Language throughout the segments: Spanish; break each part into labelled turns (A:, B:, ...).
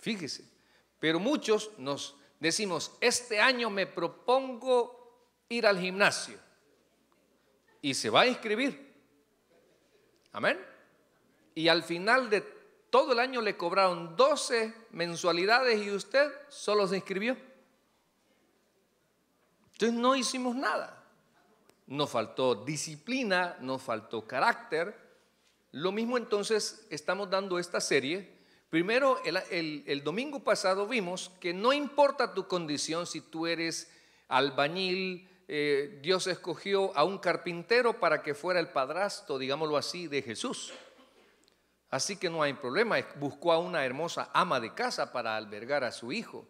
A: Fíjese. Pero muchos nos decimos, este año me propongo ir al gimnasio. Y se va a inscribir. Amén. Y al final de todo el año le cobraron 12 mensualidades y usted solo se inscribió. Entonces no hicimos nada. Nos faltó disciplina, nos faltó carácter. Lo mismo entonces estamos dando esta serie Primero, el, domingo pasado vimos que no importa tu condición si tú eres albañil, eh, Dios escogió a un carpintero para que fuera el padrastro, digámoslo así, de Jesús. Así que no hay problema, buscó a una hermosa ama de casa para albergar a su hijo.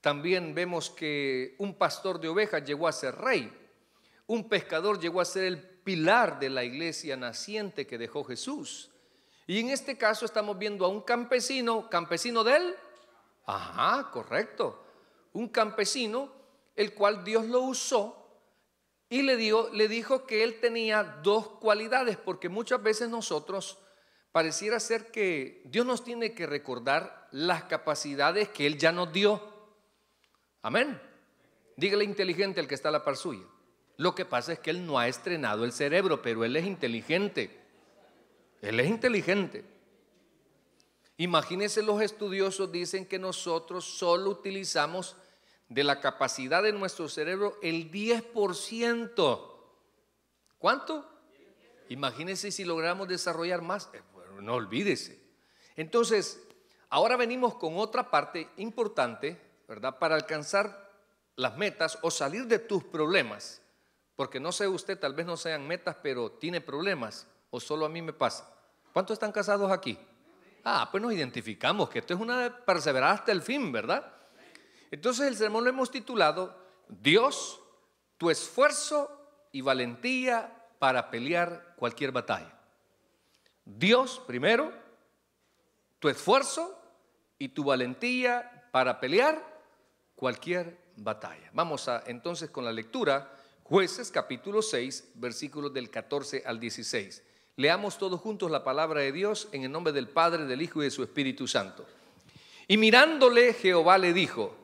A: También vemos que un pastor de ovejas llegó a ser rey, un pescador llegó a ser el pilar de la iglesia naciente que dejó Jesús. Y en este caso estamos viendo a un campesino, campesino de él. Ajá, correcto. Un campesino, el cual Dios lo usó y le, dio, le dijo que él tenía dos cualidades, porque muchas veces nosotros pareciera ser que Dios nos tiene que recordar las capacidades que Él ya nos dio. Amén. Dígale inteligente al que está a la par suya. Lo que pasa es que Él no ha estrenado el cerebro, pero Él es inteligente. Él es inteligente. Imagínense los estudiosos dicen que nosotros solo utilizamos de la capacidad de nuestro cerebro el 10%. ¿Cuánto? Imagínense si logramos desarrollar más. Eh, no olvídese. Entonces, ahora venimos con otra parte importante, ¿verdad? Para alcanzar las metas o salir de tus problemas. Porque no sé usted, tal vez no sean metas, pero tiene problemas. ¿O solo a mí me pasa? ¿Cuántos están casados aquí? Ah, pues nos identificamos, que esto es una de perseverar hasta el fin, ¿verdad? Entonces el sermón lo hemos titulado Dios, tu esfuerzo y valentía para pelear cualquier batalla. Dios primero, tu esfuerzo y tu valentía para pelear cualquier batalla. Vamos a entonces con la lectura, jueces capítulo 6, versículos del 14 al 16. Leamos todos juntos la palabra de Dios en el nombre del Padre, del Hijo y de su Espíritu Santo. Y mirándole, Jehová le dijo,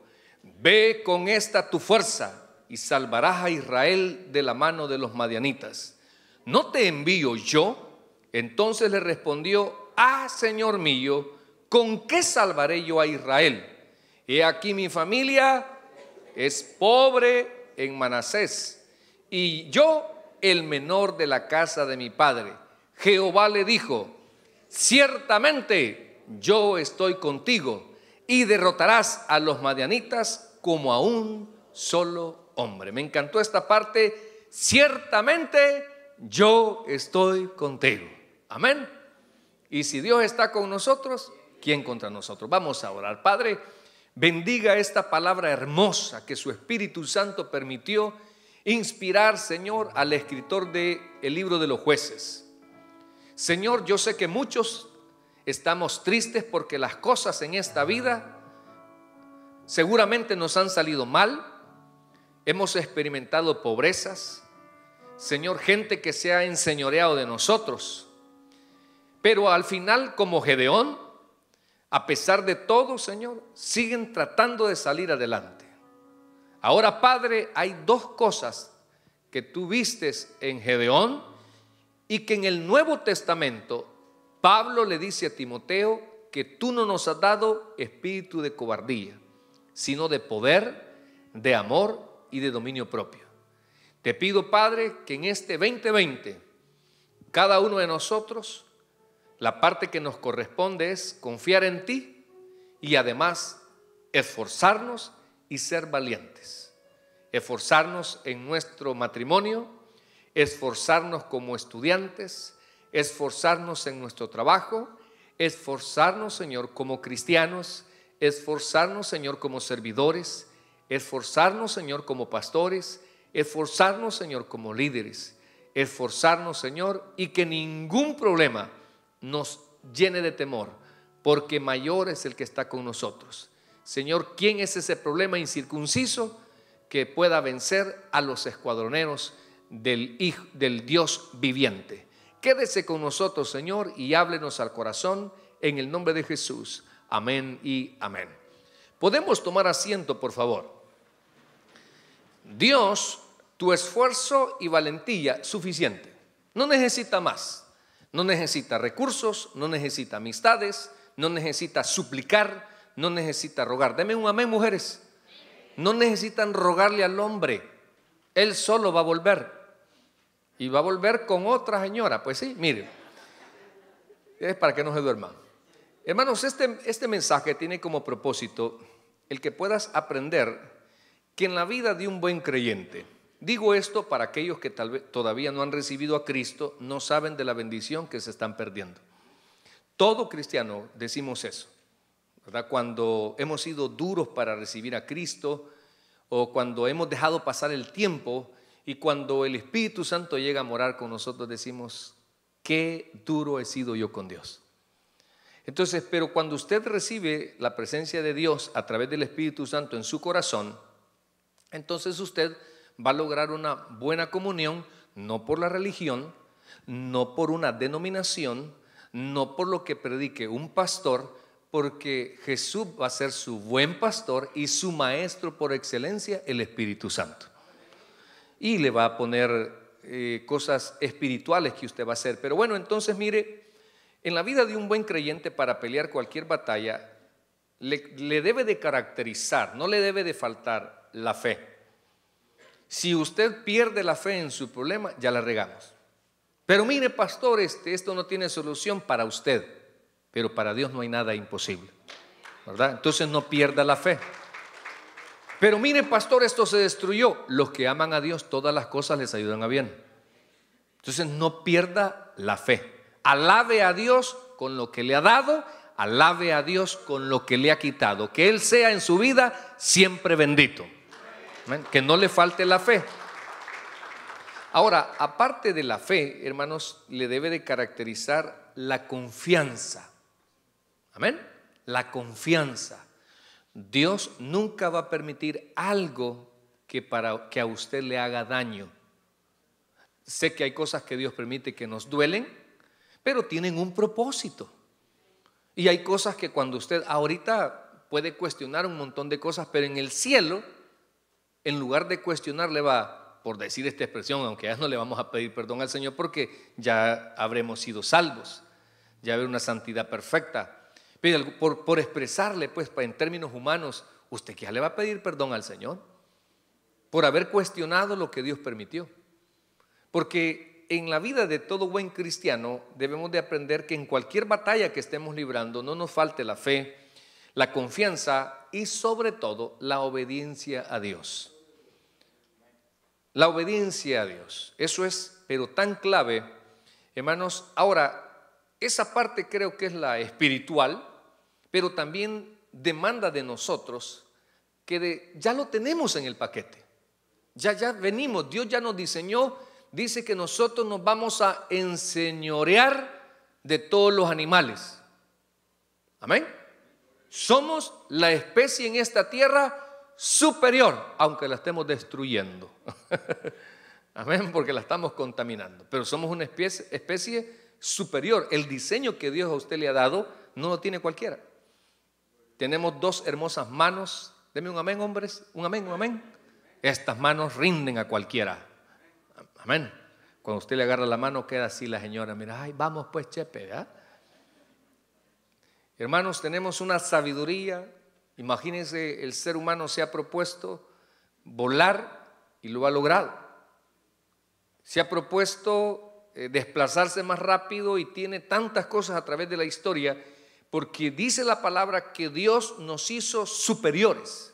A: ve con esta tu fuerza y salvarás a Israel de la mano de los madianitas. ¿No te envío yo? Entonces le respondió, ah, Señor mío, ¿con qué salvaré yo a Israel? He aquí mi familia es pobre en Manasés y yo el menor de la casa de mi padre. Jehová le dijo, ciertamente yo estoy contigo y derrotarás a los madianitas como a un solo hombre. Me encantó esta parte, ciertamente yo estoy contigo. Amén. Y si Dios está con nosotros, ¿quién contra nosotros? Vamos a orar. Padre, bendiga esta palabra hermosa que su Espíritu Santo permitió inspirar, Señor, al escritor del el libro de los jueces. Señor, yo sé que muchos estamos tristes porque las cosas en esta vida seguramente nos han salido mal, hemos experimentado pobrezas, Señor, gente que se ha enseñoreado de nosotros. Pero al final, como Gedeón, a pesar de todo, Señor, siguen tratando de salir adelante. Ahora, Padre, hay dos cosas que tú vistes en Gedeón y que en el Nuevo Testamento Pablo le dice a Timoteo que tú no nos has dado espíritu de cobardía, sino de poder, de amor y de dominio propio. Te pido, Padre, que en este 2020 cada uno de nosotros, la parte que nos corresponde es confiar en ti y además esforzarnos y ser valientes. Esforzarnos en nuestro matrimonio, esforzarnos como estudiantes, esforzarnos en nuestro trabajo, esforzarnos, Señor, como cristianos, esforzarnos, Señor, como servidores, esforzarnos, Señor, como pastores, esforzarnos, Señor, como líderes, esforzarnos, Señor, y que ningún problema nos llene de temor, porque mayor es el que está con nosotros. Señor, ¿quién es ese problema incircunciso que pueda vencer a los escuadroneros del, Dios viviente. Quédese con nosotros, Señor, y háblenos al corazón en el nombre de Jesús. Amén y amén. Podemos tomar asiento, por favor. Dios, tu esfuerzo y valentía suficiente. No necesita más. No necesita recursos, no necesita amistades, no necesita suplicar, no necesita rogar. Deme un amén, mujeres. No necesitan rogarle al hombre. Él solo va a volver. Y va a volver con otra señora. Pues sí, mire. Es para que no se duerma. Hermanos, este, este mensaje tiene como propósito el que puedas aprender que en la vida de un buen creyente, digo esto para aquellos que tal vez todavía no han recibido a Cristo, no saben de la bendición que se están perdiendo. Todo cristiano decimos eso, ¿verdad? Cuando hemos sido duros para recibir a Cristo o cuando hemos dejado pasar el tiempo y cuando el Espíritu Santo llega a morar con nosotros, decimos, qué duro he sido yo con Dios. Entonces, pero cuando usted recibe la presencia de Dios a través del Espíritu Santo en su corazón, entonces usted va a lograr una buena comunión, no por la religión, no por una denominación, no por lo que predique un pastor, porque Jesús va a ser su buen pastor y su maestro por excelencia, el Espíritu Santo y le va a poner eh, cosas espirituales que usted va a hacer. Pero bueno, entonces mire, en la vida de un buen creyente para pelear cualquier batalla, le, debe de caracterizar, no le debe de faltar la fe. Si usted pierde la fe en su problema, ya la regamos. Pero mire, pastor, este, esto no tiene solución para usted, pero para Dios no hay nada imposible. ¿Verdad? Entonces no pierda la fe. Pero mire, pastor, esto se destruyó. Los que aman a Dios, todas las cosas les ayudan a bien. Entonces no pierda la fe. Alabe a Dios con lo que le ha dado, alabe a Dios con lo que le ha quitado. Que Él sea en su vida siempre bendito. Que no le falte la fe. Ahora, aparte de la fe, hermanos, le debe de caracterizar la confianza. Amén. La confianza. Dios nunca va a permitir algo que, para, que a usted le haga daño. Sé que hay cosas que Dios permite que nos duelen, pero tienen un propósito. Y hay cosas que cuando usted ahorita puede cuestionar un montón de cosas, pero en el cielo, en lugar de cuestionar, le va, por decir esta expresión, aunque ya no le vamos a pedir perdón al Señor porque ya habremos sido salvos, ya habrá una santidad perfecta por, por expresarle, pues, en términos humanos, ¿usted ya le va a pedir perdón al Señor? Por haber cuestionado lo que Dios permitió. Porque en la vida de todo buen cristiano debemos de aprender que en cualquier batalla que estemos librando no nos falte la fe, la confianza y sobre todo la obediencia a Dios. La obediencia a Dios, eso es, pero tan clave, hermanos. Ahora, esa parte creo que es la espiritual, pero también demanda de nosotros que ya lo tenemos en el paquete. Ya, ya venimos, Dios ya nos diseñó, dice que nosotros nos vamos a enseñorear de todos los animales. Amén. Somos la especie en esta tierra superior, aunque la estemos destruyendo. Amén, porque la estamos contaminando. Pero somos una especie superior. El diseño que Dios a usted le ha dado no lo tiene cualquiera. Tenemos dos hermosas manos. Deme un amén, hombres. Un amén, un amén. Estas manos rinden a cualquiera. Amén. Cuando usted le agarra la mano, queda así la señora. Mira, ay, vamos pues, Chepe. ¿ah? Hermanos, tenemos una sabiduría. Imagínense, el ser humano se ha propuesto volar y lo ha logrado. Se ha propuesto eh, desplazarse más rápido y tiene tantas cosas a través de la historia porque dice la palabra que Dios nos hizo superiores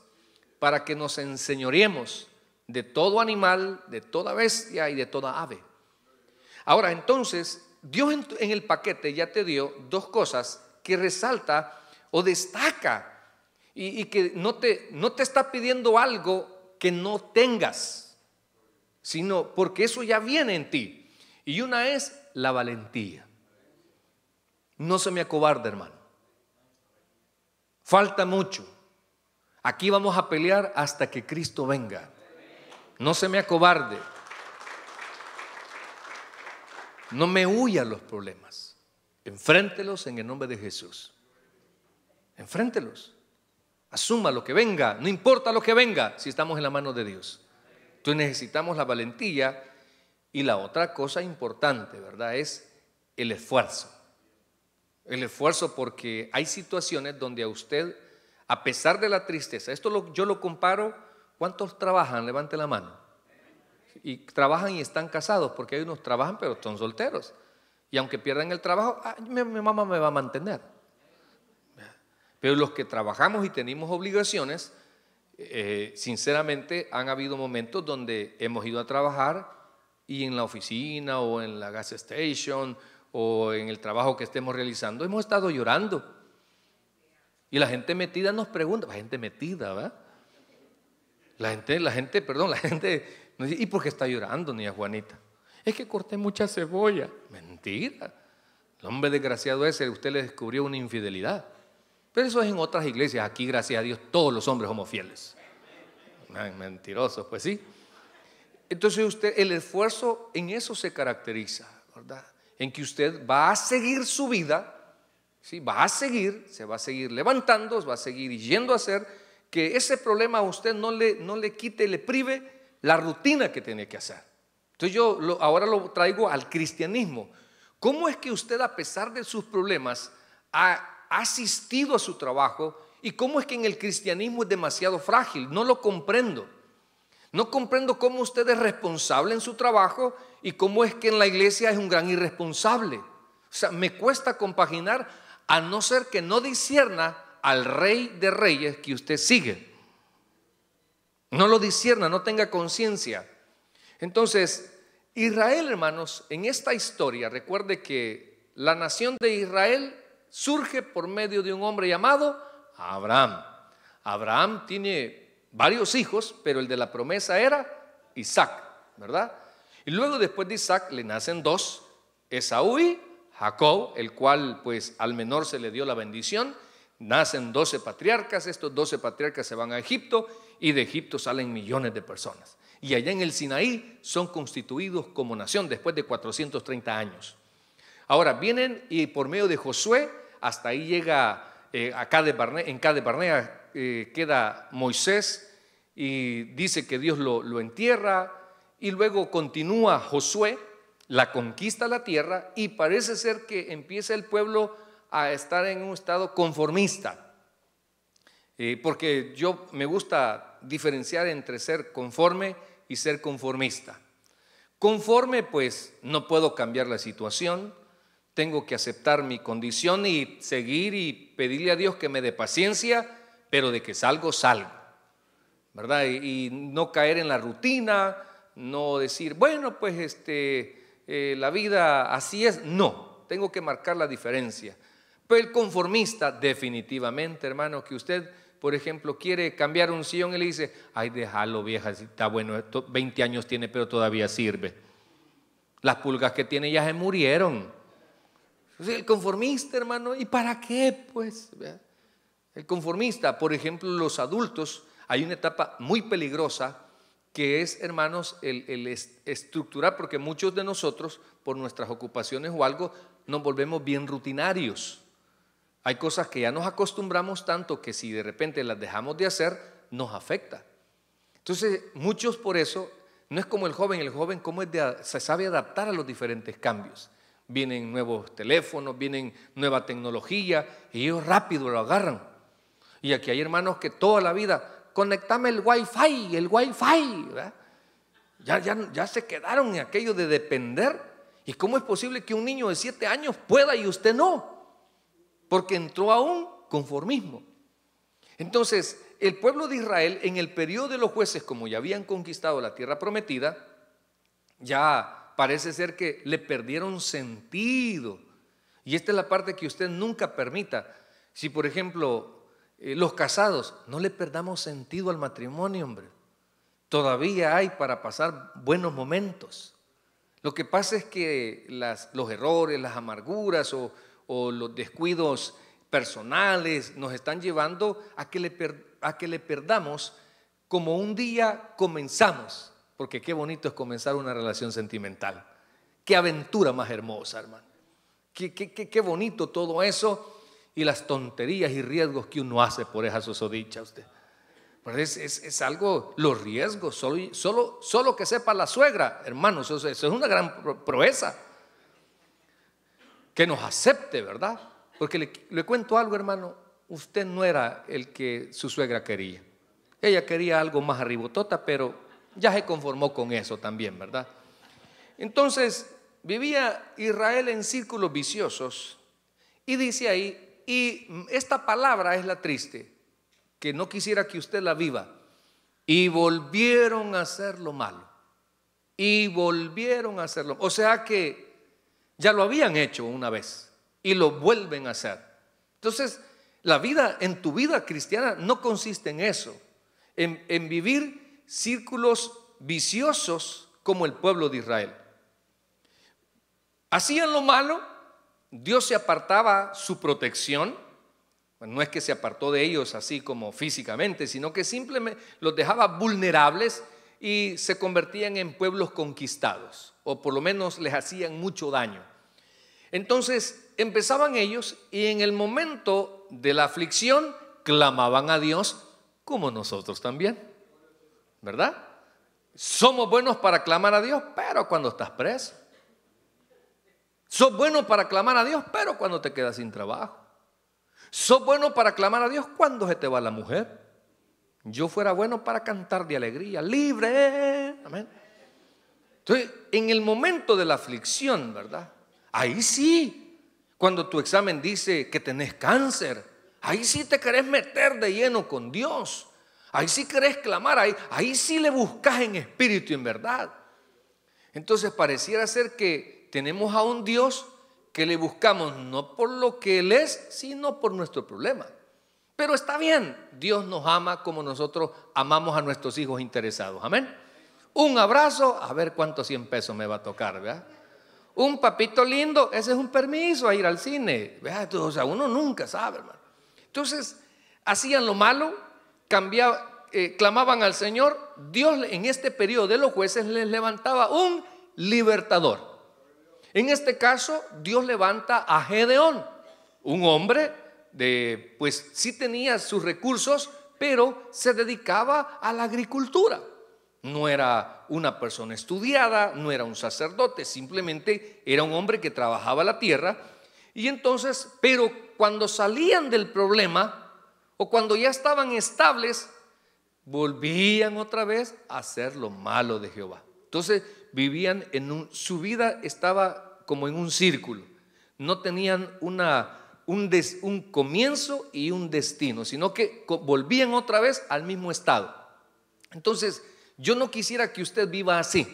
A: para que nos enseñoremos de todo animal, de toda bestia y de toda ave. Ahora, entonces, Dios en, el paquete ya te dio dos cosas que resalta o destaca y, que no te, no te está pidiendo algo que no tengas, sino porque eso ya viene en ti. Y una es la valentía. No se me acobarde, hermano. Falta mucho. Aquí vamos a pelear hasta que Cristo venga. No se me acobarde. No me huya los problemas. Enfréntelos en el nombre de Jesús. Enfréntelos. Asuma lo que venga, no importa lo que venga, si estamos en la mano de Dios. Entonces necesitamos la valentía y la otra cosa importante, ¿verdad? Es el esfuerzo el esfuerzo porque hay situaciones donde a usted, a pesar de la tristeza, esto yo lo comparo, ¿cuántos trabajan? Levante la mano. Y trabajan y están casados, porque hay unos trabajan pero son solteros. Y aunque pierdan el trabajo, ah, mi, mamá me va a mantener. Pero los que trabajamos y tenemos obligaciones, eh, sinceramente han habido momentos donde hemos ido a trabajar y en la oficina o en la gas station o en el trabajo que estemos realizando, hemos estado llorando. Y la gente metida nos pregunta, la gente metida, ¿verdad? La gente, la gente, perdón, la gente nos dice, ¿y por qué está llorando, niña Juanita? Es que corté mucha cebolla. Mentira. El hombre desgraciado ese, usted le descubrió una infidelidad. Pero eso es en otras iglesias. Aquí, gracias a Dios, todos los hombres somos fieles. mentirosos, pues sí. Entonces usted, el esfuerzo en eso se caracteriza, ¿verdad? en que usted va a seguir su vida, ¿sí? va a seguir, se va a seguir levantando, va a seguir yendo a hacer, que ese problema a usted no le, no le quite, le prive la rutina que tiene que hacer. Entonces yo ahora lo traigo al cristianismo. ¿Cómo es que usted a pesar de sus problemas ha asistido a su trabajo y cómo es que en el cristianismo es demasiado frágil? No lo comprendo. No comprendo cómo usted es responsable en su trabajo y cómo es que en la iglesia es un gran irresponsable. O sea, me cuesta compaginar a no ser que no disierna al rey de reyes que usted sigue. No lo disierna, no tenga conciencia. Entonces, Israel, hermanos, en esta historia, recuerde que la nación de Israel surge por medio de un hombre llamado Abraham. Abraham tiene varios hijos, pero el de la promesa era Isaac, ¿verdad? Y luego después de Isaac le nacen dos, Esaú y Jacob, el cual pues al menor se le dio la bendición, nacen doce patriarcas, estos doce patriarcas se van a Egipto y de Egipto salen millones de personas. Y allá en el Sinaí son constituidos como nación después de 430 años. Ahora vienen y por medio de Josué, hasta ahí llega eh, Barnea, en eh, de Barnea queda Moisés y dice que Dios lo, lo entierra, y luego continúa Josué, la conquista la tierra y parece ser que empieza el pueblo a estar en un estado conformista. Eh, porque yo me gusta diferenciar entre ser conforme y ser conformista. Conforme pues no puedo cambiar la situación, tengo que aceptar mi condición y seguir y pedirle a Dios que me dé paciencia, pero de que salgo, salgo. ¿Verdad? y no caer en la rutina, no decir, bueno, pues este, eh, la vida así es. No, tengo que marcar la diferencia. Pero el conformista, definitivamente, hermano, que usted, por ejemplo, quiere cambiar un sillón y le dice, ay, déjalo, vieja, está bueno, 20 años tiene, pero todavía sirve. Las pulgas que tiene ya se murieron. El conformista, hermano, ¿y para qué? Pues, el conformista, por ejemplo, los adultos, hay una etapa muy peligrosa que es, hermanos, el, estructurar, porque muchos de nosotros, por nuestras ocupaciones o algo, nos volvemos bien rutinarios. Hay cosas que ya nos acostumbramos tanto que si de repente las dejamos de hacer, nos afecta. Entonces, muchos por eso, no es como el joven, el joven cómo se sabe adaptar a los diferentes cambios. Vienen nuevos teléfonos, vienen nueva tecnología, y ellos rápido lo agarran. Y aquí hay hermanos que toda la vida conectame el wifi, el wifi. Ya, ya, ya se quedaron en aquello de depender. ¿Y cómo es posible que un niño de siete años pueda y usted no? Porque entró a un conformismo. Entonces, el pueblo de Israel en el periodo de los jueces, como ya habían conquistado la tierra prometida, ya parece ser que le perdieron sentido. Y esta es la parte que usted nunca permita. Si, por ejemplo, eh, los casados, no le perdamos sentido al matrimonio, hombre. Todavía hay para pasar buenos momentos. Lo que pasa es que los errores, las amarguras o, los descuidos personales nos están llevando a que, le a que le perdamos como un día comenzamos, porque qué bonito es comenzar una relación sentimental. Qué aventura más hermosa, hermano. qué, qué bonito todo eso y las tonterías y riesgos que uno hace por esa sosodicha usted. es, algo, los riesgos, solo, solo, solo que sepa la suegra, hermano eso, es una gran proeza. Que nos acepte, ¿verdad? Porque le cuento algo, hermano, usted no era el que su suegra quería. Ella quería algo más arribotota, pero ya se conformó con eso también, ¿verdad? Entonces, vivía Israel en círculos viciosos y dice ahí y esta palabra es la triste, que no quisiera que usted la viva. Y volvieron a hacer lo malo. Y volvieron a hacerlo. O sea que ya lo habían hecho una vez y lo vuelven a hacer. Entonces, la vida en tu vida cristiana no consiste en eso, en, en vivir círculos viciosos como el pueblo de Israel. Hacían lo malo Dios se apartaba su protección, no es que se apartó de ellos así como físicamente, sino que simplemente los dejaba vulnerables y se convertían en pueblos conquistados, o por lo menos les hacían mucho daño. Entonces empezaban ellos y en el momento de la aflicción clamaban a Dios como nosotros también, ¿verdad? Somos buenos para clamar a Dios, pero cuando estás preso, Sos bueno para clamar a Dios, pero cuando te quedas sin trabajo. Sos bueno para clamar a Dios cuando se te va la mujer. Yo fuera bueno para cantar de alegría, libre. Amén. Entonces, en el momento de la aflicción, ¿verdad? Ahí sí, cuando tu examen dice que tenés cáncer, ahí sí te querés meter de lleno con Dios. Ahí sí querés clamar, ahí, ahí sí le buscas en espíritu y en verdad. Entonces pareciera ser que tenemos a un Dios que le buscamos no por lo que Él es, sino por nuestro problema. Pero está bien, Dios nos ama como nosotros amamos a nuestros hijos interesados. Amén. Un abrazo, a ver cuántos 100 pesos me va a tocar, ¿verdad? Un papito lindo, ese es un permiso a ir al cine. O sea, uno nunca sabe, hermano. Entonces, hacían lo malo, cambiaba, eh, clamaban al Señor. Dios en este periodo de los jueces les levantaba un libertador. En este caso, Dios levanta a Gedeón, un hombre de, pues sí tenía sus recursos, pero se dedicaba a la agricultura. No era una persona estudiada, no era un sacerdote, simplemente era un hombre que trabajaba la tierra. Y entonces, pero cuando salían del problema o cuando ya estaban estables, volvían otra vez a hacer lo malo de Jehová. Entonces, vivían en un, su vida estaba como en un círculo, no tenían una, un, un comienzo y un destino, sino que volvían otra vez al mismo estado. Entonces, yo no quisiera que usted viva así.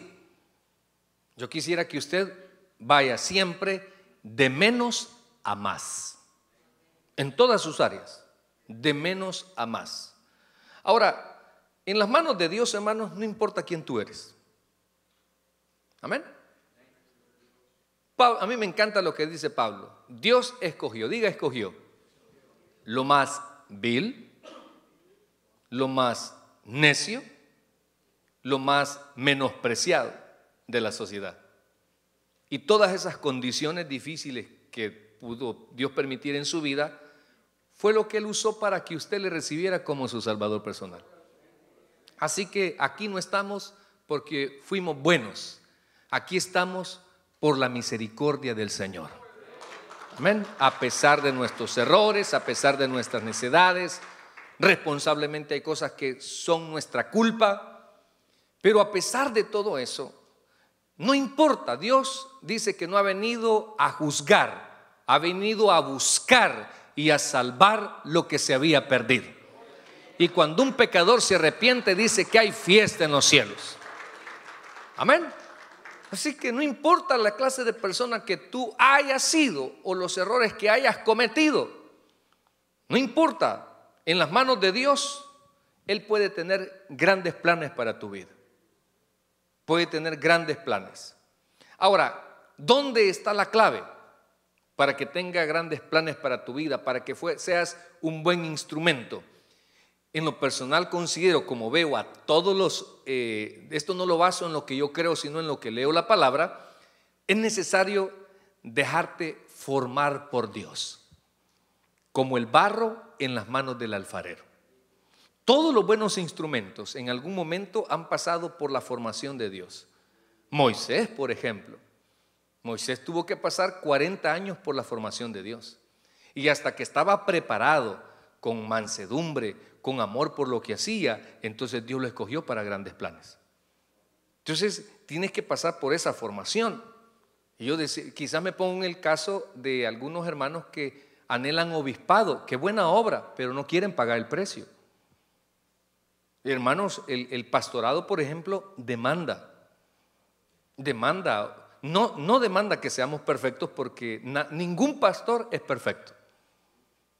A: Yo quisiera que usted vaya siempre de menos a más, en todas sus áreas, de menos a más. Ahora, en las manos de Dios, hermanos, no importa quién tú eres. Amén. A mí me encanta lo que dice Pablo. Dios escogió, diga escogió, lo más vil, lo más necio, lo más menospreciado de la sociedad. Y todas esas condiciones difíciles que pudo Dios permitir en su vida, fue lo que Él usó para que usted le recibiera como su Salvador personal. Así que aquí no estamos porque fuimos buenos, Aquí estamos por la misericordia del Señor. Amén. A pesar de nuestros errores, a pesar de nuestras necedades, responsablemente hay cosas que son nuestra culpa, pero a pesar de todo eso, no importa, Dios dice que no ha venido a juzgar, ha venido a buscar y a salvar lo que se había perdido. Y cuando un pecador se arrepiente, dice que hay fiesta en los cielos. Amén. Así que no importa la clase de persona que tú hayas sido o los errores que hayas cometido, no importa, en las manos de Dios, Él puede tener grandes planes para tu vida. Puede tener grandes planes. Ahora, ¿dónde está la clave para que tenga grandes planes para tu vida, para que seas un buen instrumento? en lo personal considero, como veo a todos los, eh, esto no lo baso en lo que yo creo, sino en lo que leo la palabra, es necesario dejarte formar por Dios, como el barro en las manos del alfarero. Todos los buenos instrumentos en algún momento han pasado por la formación de Dios. Moisés, por ejemplo. Moisés tuvo que pasar 40 años por la formación de Dios. Y hasta que estaba preparado con mansedumbre, con amor por lo que hacía, entonces Dios lo escogió para grandes planes. Entonces tienes que pasar por esa formación. Y yo quizás me pongo en el caso de algunos hermanos que anhelan obispado, qué buena obra, pero no quieren pagar el precio. Hermanos, el, pastorado, por ejemplo, demanda, demanda, no, no demanda que seamos perfectos porque ningún pastor es perfecto.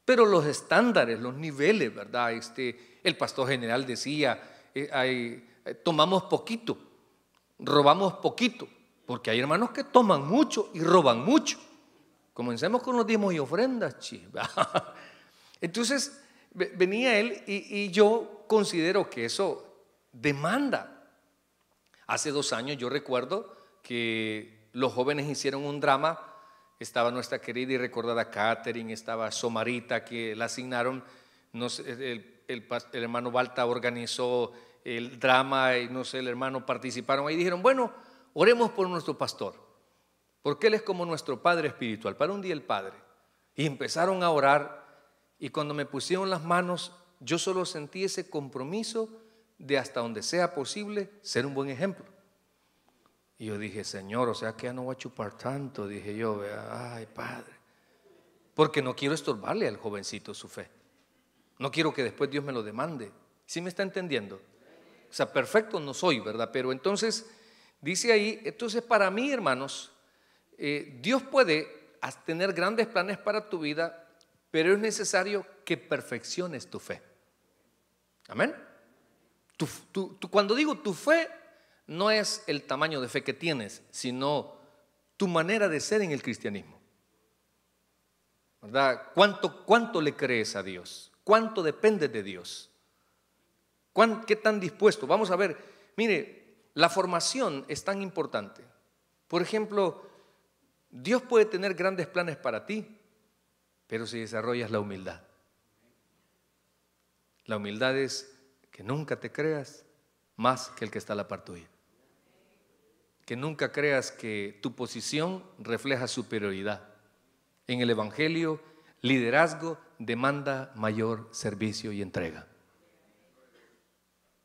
A: Pero los estándares, los niveles, ¿verdad? Este, el pastor general decía, eh, eh, tomamos poquito, robamos poquito, porque hay hermanos que toman mucho y roban mucho. Comencemos con los diezmos y ofrendas, chiva. Entonces, venía él y yo considero que eso demanda. Hace dos años yo recuerdo que los jóvenes hicieron un drama estaba nuestra querida y recordada Catherine, estaba Somarita que la asignaron, el, hermano Balta organizó el drama y no sé, el hermano participaron ahí y dijeron, bueno, oremos por nuestro pastor, porque él es como nuestro Padre Espiritual, para un día el Padre. Y empezaron a orar y cuando me pusieron las manos, yo solo sentí ese compromiso de hasta donde sea posible ser un buen ejemplo. Y yo dije, Señor, o sea que ya no voy a chupar tanto, dije yo, ay Padre, porque no quiero estorbarle al jovencito su fe. No quiero que después Dios me lo demande. ¿Sí me está entendiendo? O sea, perfecto no soy, ¿verdad? Pero entonces, dice ahí, entonces para mí, hermanos, eh, Dios puede tener grandes planes para tu vida, pero es necesario que perfecciones tu fe. Amén. cuando digo tu fe, no es el tamaño de fe que tienes, sino tu manera de ser en el cristianismo. ¿Verdad? ¿Cuánto, cuánto le crees a Dios? ¿Cuánto depende de Dios? ¿Qué tan dispuesto? Vamos a ver, mire, la formación es tan importante. Por ejemplo, Dios puede tener grandes planes para ti, pero si desarrollas la humildad. La humildad es que nunca te creas más que el que está a la par tuya que nunca creas que tu posición refleja superioridad. En el Evangelio, liderazgo demanda mayor servicio y entrega.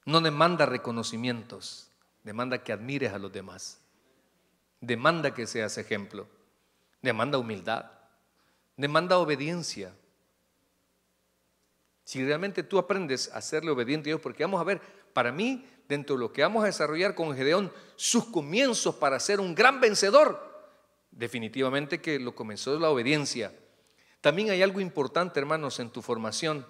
A: No demanda reconocimientos, demanda que admires a los demás, demanda que seas ejemplo, demanda humildad, demanda obediencia, si realmente tú aprendes a serle obediente a Dios, porque vamos a ver, para mí, dentro de lo que vamos a desarrollar con Gedeón, sus comienzos para ser un gran vencedor, definitivamente que lo comenzó la obediencia. También hay algo importante, hermanos, en tu formación.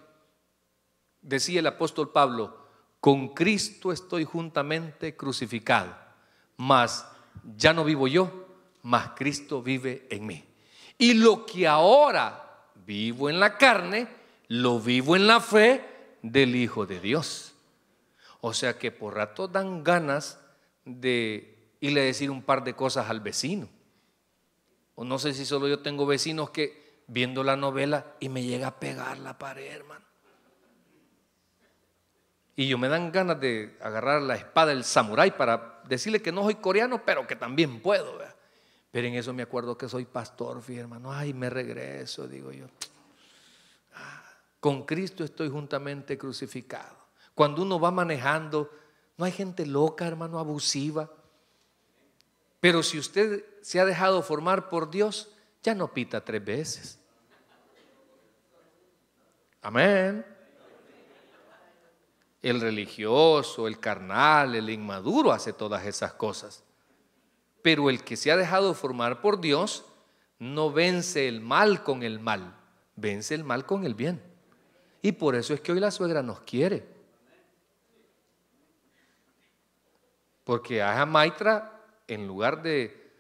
A: Decía el apóstol Pablo, con Cristo estoy juntamente crucificado, mas ya no vivo yo, mas Cristo vive en mí. Y lo que ahora vivo en la carne, lo vivo en la fe del Hijo de Dios. O sea que por rato dan ganas de irle a decir un par de cosas al vecino. O no sé si solo yo tengo vecinos que viendo la novela y me llega a pegar la pared, hermano. Y yo me dan ganas de agarrar la espada del samurái para decirle que no soy coreano, pero que también puedo. Pero en eso me acuerdo que soy pastor, fíjate, hermano. Ay, me regreso, digo yo con Cristo estoy juntamente crucificado. Cuando uno va manejando, no hay gente loca, hermano, abusiva. Pero si usted se ha dejado formar por Dios, ya no pita tres veces. Amén. El religioso, el carnal, el inmaduro hace todas esas cosas. Pero el que se ha dejado formar por Dios no vence el mal con el mal, vence el mal con el bien. Y por eso es que hoy la suegra nos quiere. Porque a Maitra, en lugar de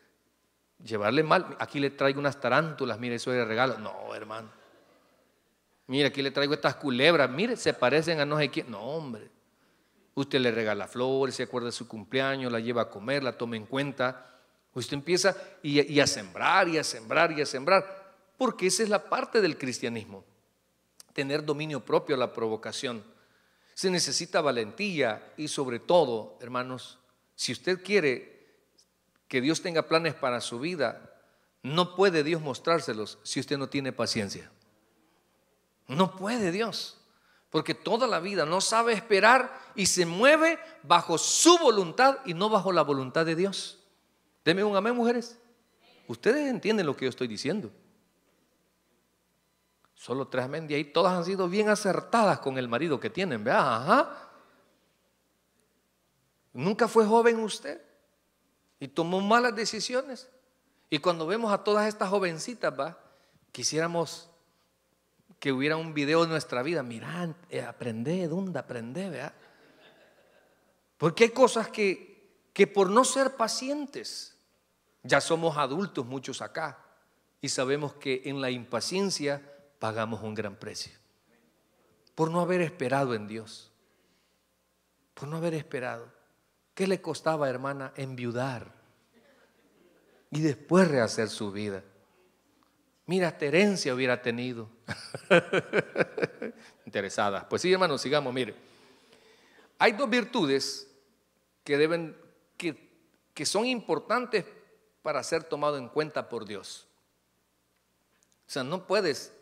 A: llevarle mal, aquí le traigo unas tarántulas, mire, suegra, regalo. No, hermano. Mire, aquí le traigo estas culebras, mire, se parecen a no sé quién. No, hombre. Usted le regala flores, se acuerda de su cumpleaños, la lleva a comer, la toma en cuenta. Usted empieza y a sembrar, y a sembrar, y a sembrar. Porque esa es la parte del cristianismo tener dominio propio a la provocación. Se necesita valentía y sobre todo, hermanos, si usted quiere que Dios tenga planes para su vida, no puede Dios mostrárselos si usted no tiene paciencia. No puede Dios, porque toda la vida no sabe esperar y se mueve bajo su voluntad y no bajo la voluntad de Dios. Deme un amén, mujeres. Ustedes entienden lo que yo estoy diciendo. Solo tres amén de ahí. Todas han sido bien acertadas con el marido que tienen, ¿verdad? Nunca fue joven usted y tomó malas decisiones. Y cuando vemos a todas estas jovencitas, va, quisiéramos que hubiera un video de nuestra vida. Mirá, eh, aprende, Dunda, aprende, ¿verdad? Porque hay cosas que, que por no ser pacientes, ya somos adultos muchos acá y sabemos que en la impaciencia pagamos un gran precio. Por no haber esperado en Dios. Por no haber esperado. ¿Qué le costaba, hermana, enviudar? Y después rehacer su vida. Mira, Terencia hubiera tenido. Interesada. Pues sí, hermano, sigamos, mire. Hay dos virtudes que deben, que, que son importantes para ser tomado en cuenta por Dios. O sea, no puedes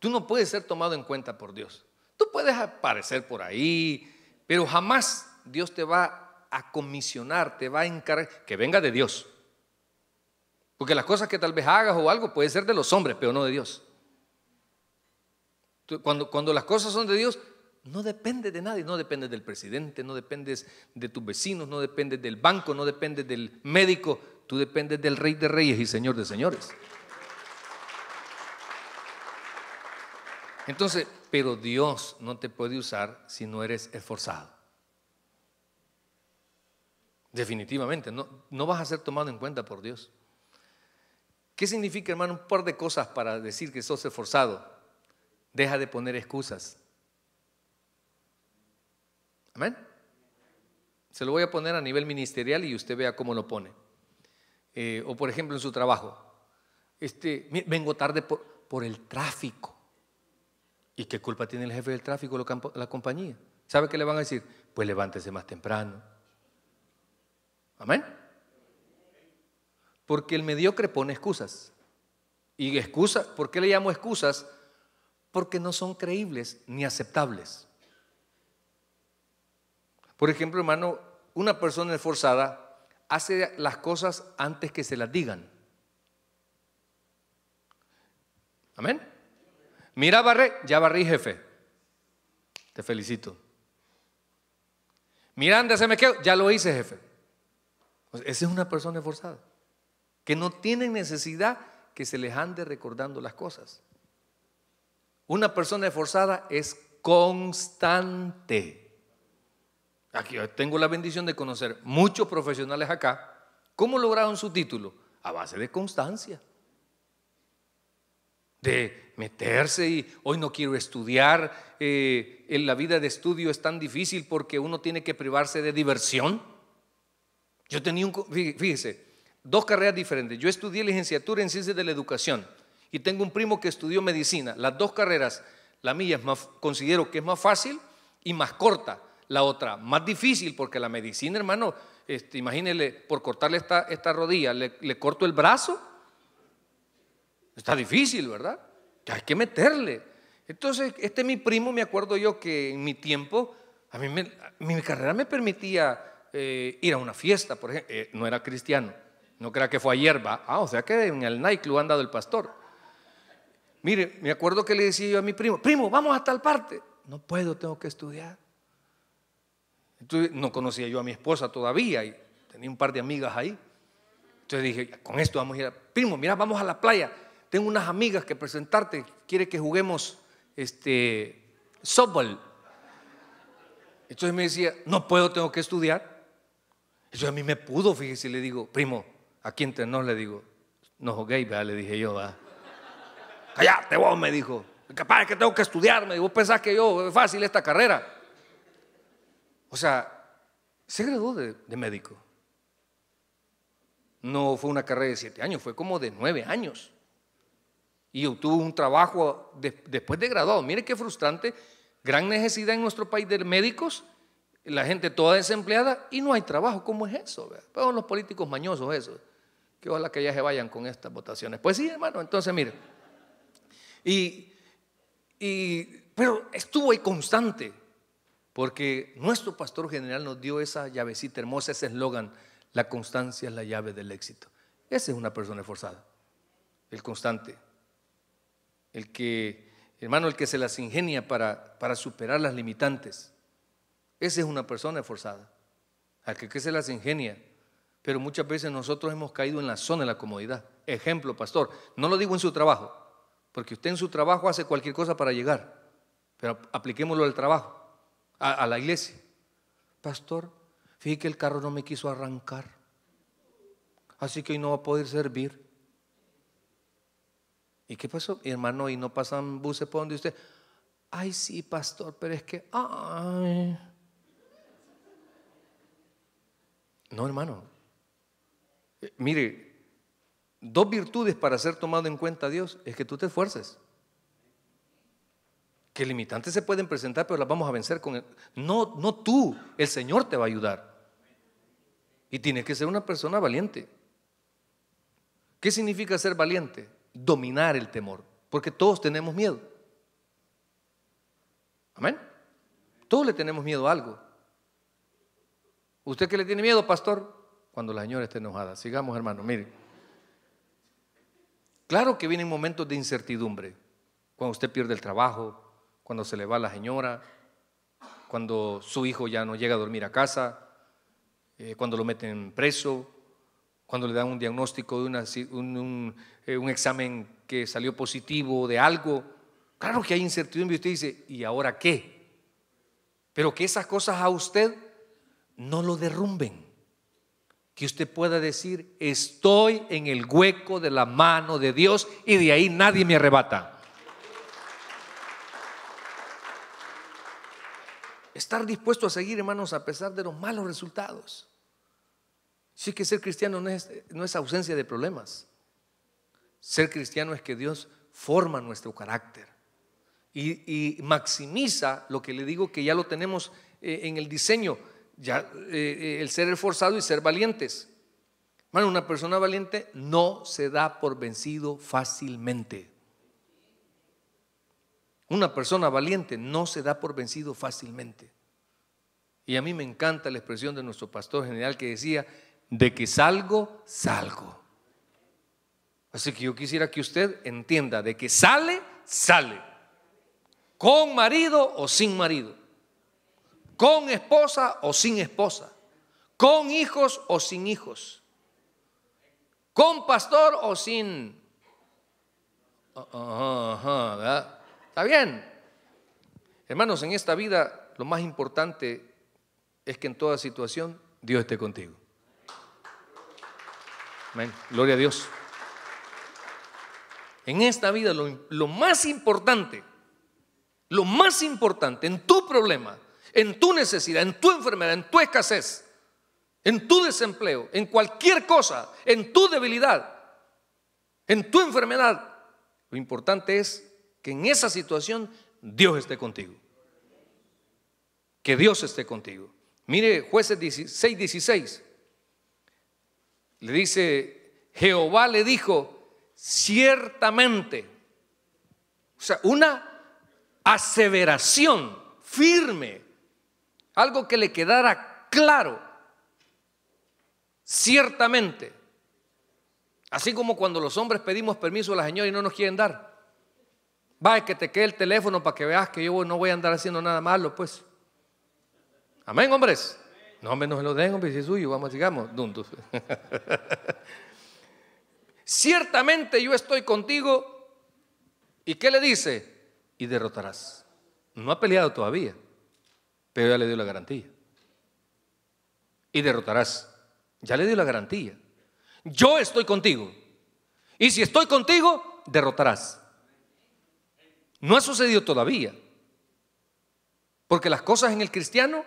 A: Tú no puedes ser tomado en cuenta por Dios. Tú puedes aparecer por ahí, pero jamás Dios te va a comisionar, te va a encargar, que venga de Dios. Porque las cosas que tal vez hagas o algo puede ser de los hombres, pero no de Dios. Cuando, cuando las cosas son de Dios, no depende de nadie, no depende del presidente, no dependes de tus vecinos, no depende del banco, no depende del médico, tú dependes del rey de reyes y señor de señores. Entonces, pero Dios no te puede usar si no eres esforzado. Definitivamente, no, vas a ser tomado en cuenta por Dios. ¿Qué significa, hermano? Un par de cosas para decir que sos esforzado. Deja de poner excusas. Amén. Se lo voy a poner a nivel ministerial y usted vea cómo lo pone. Eh, o por ejemplo en su trabajo. Este, vengo tarde por el tráfico. ¿Y qué culpa tiene el jefe del tráfico o la compañía? ¿Sabe qué le van a decir? Pues levántese más temprano. Amén. Porque el mediocre pone excusas. Y excusas, ¿por qué le llamo excusas? Porque no son creíbles ni aceptables. Por ejemplo, hermano, una persona esforzada hace las cosas antes que se las digan. Amén. Mira, barré, ya barrí, jefe. Te felicito. Mira, anda, se me quedó, ya lo hice, jefe. esa es una persona esforzada, que no tiene necesidad que se les ande recordando las cosas. Una persona esforzada es constante. Aquí tengo la bendición de conocer muchos profesionales acá. ¿Cómo lograron su título? A base de constancia, de meterse y hoy no quiero estudiar, eh, en la vida de estudio es tan difícil porque uno tiene que privarse de diversión. Yo tenía un, fíjese, dos carreras diferentes. Yo estudié licenciatura en ciencias de la educación y tengo un primo que estudió medicina. Las dos carreras, la mía es más, considero que es más fácil y más corta. La otra, más difícil, porque la medicina, hermano, este, imagínele, por cortarle esta, esta rodilla, le, le corto el brazo. Está difícil, ¿verdad? hay que meterle. Entonces, este es mi primo, me acuerdo yo que en mi tiempo, a mí mi carrera me permitía eh, ir a una fiesta, por ejemplo, eh, no era cristiano, no crea que fue a hierba ah, o sea que en el lo ha andado el pastor. Mire, me acuerdo que le decía yo a mi primo, primo, vamos a tal parte. No puedo, tengo que estudiar. Entonces, no conocía yo a mi esposa todavía y tenía un par de amigas ahí. Entonces dije, con esto vamos a ir, primo, mira, vamos a la playa tengo unas amigas que presentarte, quiere que juguemos este, softball. Entonces me decía, no puedo, tengo que estudiar. Eso a mí me pudo, fíjese, le digo, primo, aquí entre no le digo, no juguéis, le dije yo, va. Cállate vos, me dijo. Capaz que tengo que estudiar, me dijo, vos pensás que yo, es fácil esta carrera. O sea, se graduó de, de médico. No fue una carrera de siete años, fue como de nueve años y obtuvo un trabajo después de graduado. Mire qué frustrante, gran necesidad en nuestro país de médicos, la gente toda desempleada y no hay trabajo. ¿Cómo es eso? Pues los políticos mañosos eso. Que ojalá que ya se vayan con estas votaciones. Pues sí, hermano, entonces mire. Y, pero estuvo ahí constante, porque nuestro pastor general nos dio esa llavecita hermosa, ese eslogan, la constancia es la llave del éxito. Esa es una persona esforzada, el constante, el que, hermano, el que se las ingenia para, para superar las limitantes. Esa es una persona esforzada, Al que se las ingenia. Pero muchas veces nosotros hemos caído en la zona de la comodidad. Ejemplo, pastor, no lo digo en su trabajo, porque usted en su trabajo hace cualquier cosa para llegar, pero apliquémoslo al trabajo, a, a la iglesia. Pastor, fíjate que el carro no me quiso arrancar, así que hoy no va a poder servir. ¿Y qué pasó? Hermano, ¿y no pasan buses por donde usted? Ay, sí, pastor, pero es que... No, hermano. Eh, mire, dos virtudes para ser tomado en cuenta Dios es que tú te esfuerces. Que limitantes se pueden presentar, pero las vamos a vencer con... no, no tú, el Señor te va a ayudar. Y tienes que ser una persona valiente. ¿Qué significa ser valiente? dominar el temor, porque todos tenemos miedo. Amén. Todos le tenemos miedo a algo. ¿Usted qué le tiene miedo, pastor? Cuando la señora esté enojada. Sigamos, hermano, mire Claro que vienen momentos de incertidumbre, cuando usted pierde el trabajo, cuando se le va la señora, cuando su hijo ya no llega a dormir a casa, eh, cuando lo meten preso, cuando le dan un diagnóstico de un, eh, un, examen que salió positivo de algo. Claro que hay incertidumbre y usted dice, ¿y ahora qué? Pero que esas cosas a usted no lo derrumben. Que usted pueda decir, estoy en el hueco de la mano de Dios y de ahí nadie me arrebata. Estar dispuesto a seguir, hermanos, a pesar de los malos resultados. Sí que ser cristiano no es, ausencia de problemas. Ser cristiano es que Dios forma nuestro carácter y, maximiza lo que le digo que ya lo tenemos eh, en el diseño, ya, eh, eh, el ser esforzado y ser valientes. Bueno, una persona valiente no se da por vencido fácilmente. Una persona valiente no se da por vencido fácilmente. Y a mí me encanta la expresión de nuestro pastor general que decía, de que salgo, salgo. Así que yo quisiera que usted entienda de que sale, sale. Con marido o sin marido. Con esposa o sin esposa. Con hijos o sin hijos. Con pastor o sin... Oh, oh, oh, Está bien. Hermanos, en esta vida lo más importante es que en toda situación Dios esté contigo. Amén. Gloria a Dios. En esta vida lo, más importante, lo más importante en tu problema, en tu necesidad, en tu enfermedad, en tu escasez, en tu desempleo, en cualquier cosa, en tu debilidad, en tu enfermedad, lo importante es que en esa situación Dios esté contigo. Que Dios esté contigo. Mire jueces 16, 16. Le dice, Jehová le dijo, ciertamente. O sea, una aseveración firme, algo que le quedara claro, ciertamente. Así como cuando los hombres pedimos permiso a la señora y no nos quieren dar. Va, que te quede el teléfono para que veas que yo no voy a andar haciendo nada malo, pues. Amén, hombres. No, menos lo den, hombre, suyo, vamos, digamos. duntos. Ciertamente yo estoy contigo. ¿Y qué le dice? Y derrotarás. No ha peleado todavía, pero ya le dio la garantía. Y derrotarás. Ya le dio la garantía. Yo estoy contigo. Y si estoy contigo, derrotarás. No ha sucedido todavía. Porque las cosas en el cristiano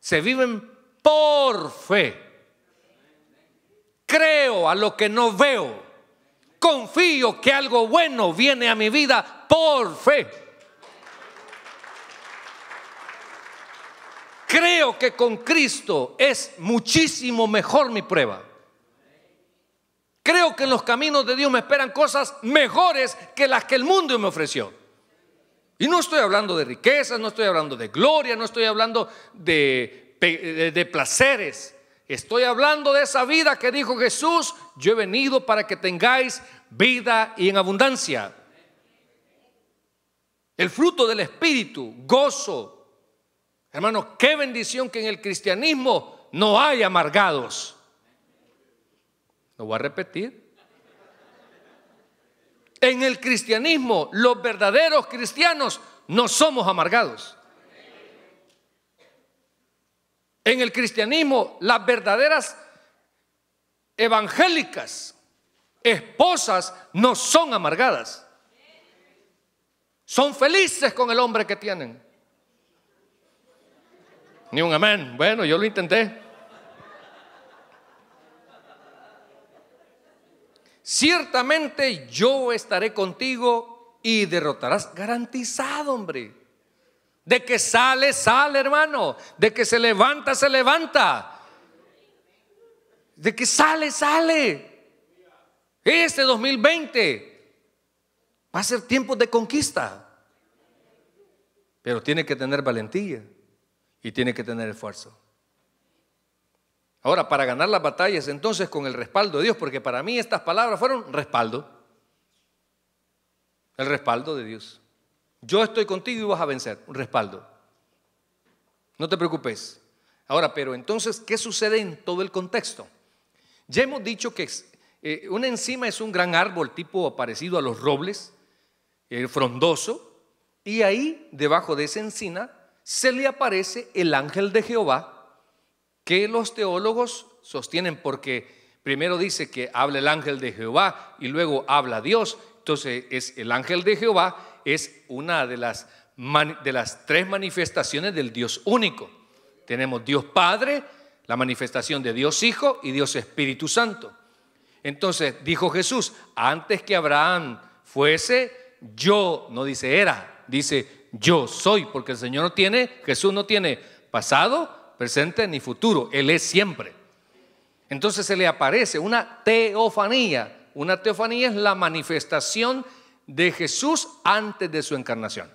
A: se viven por fe. Creo a lo que no veo. Confío que algo bueno viene a mi vida por fe. Creo que con Cristo es muchísimo mejor mi prueba. Creo que en los caminos de Dios me esperan cosas mejores que las que el mundo me ofreció. Y no estoy hablando de riquezas, no estoy hablando de gloria, no estoy hablando de de, placeres. Estoy hablando de esa vida que dijo Jesús, yo he venido para que tengáis vida y en abundancia. El fruto del Espíritu, gozo. Hermanos, qué bendición que en el cristianismo no hay amargados. Lo voy a repetir. En el cristianismo, los verdaderos cristianos no somos amargados. En el cristianismo, las verdaderas evangélicas esposas no son amargadas. Son felices con el hombre que tienen. Ni un amén. Bueno, yo lo intenté. Ciertamente yo estaré contigo y derrotarás. Garantizado, hombre. De que sale, sale, hermano. De que se levanta, se levanta. De que sale, sale. Este 2020 va a ser tiempo de conquista. Pero tiene que tener valentía y tiene que tener esfuerzo. Ahora, para ganar las batallas, entonces con el respaldo de Dios, porque para mí estas palabras fueron respaldo. El respaldo de Dios. Yo estoy contigo y vas a vencer. Un respaldo. No te preocupes. Ahora, pero entonces, ¿qué sucede en todo el contexto? Ya hemos dicho que eh, una enzima es un gran árbol tipo parecido a los robles, eh, frondoso, y ahí, debajo de esa encina, se le aparece el ángel de Jehová, que los teólogos sostienen porque primero dice que habla el ángel de Jehová y luego habla Dios. Entonces es el ángel de Jehová es una de las, de las tres manifestaciones del Dios único. Tenemos Dios Padre, la manifestación de Dios Hijo y Dios Espíritu Santo. Entonces dijo Jesús, antes que Abraham fuese, yo, no dice era, dice yo soy, porque el Señor no tiene, Jesús no tiene pasado, presente ni futuro, Él es siempre. Entonces se le aparece una teofanía. Una teofanía es la manifestación de Jesús antes de su encarnación.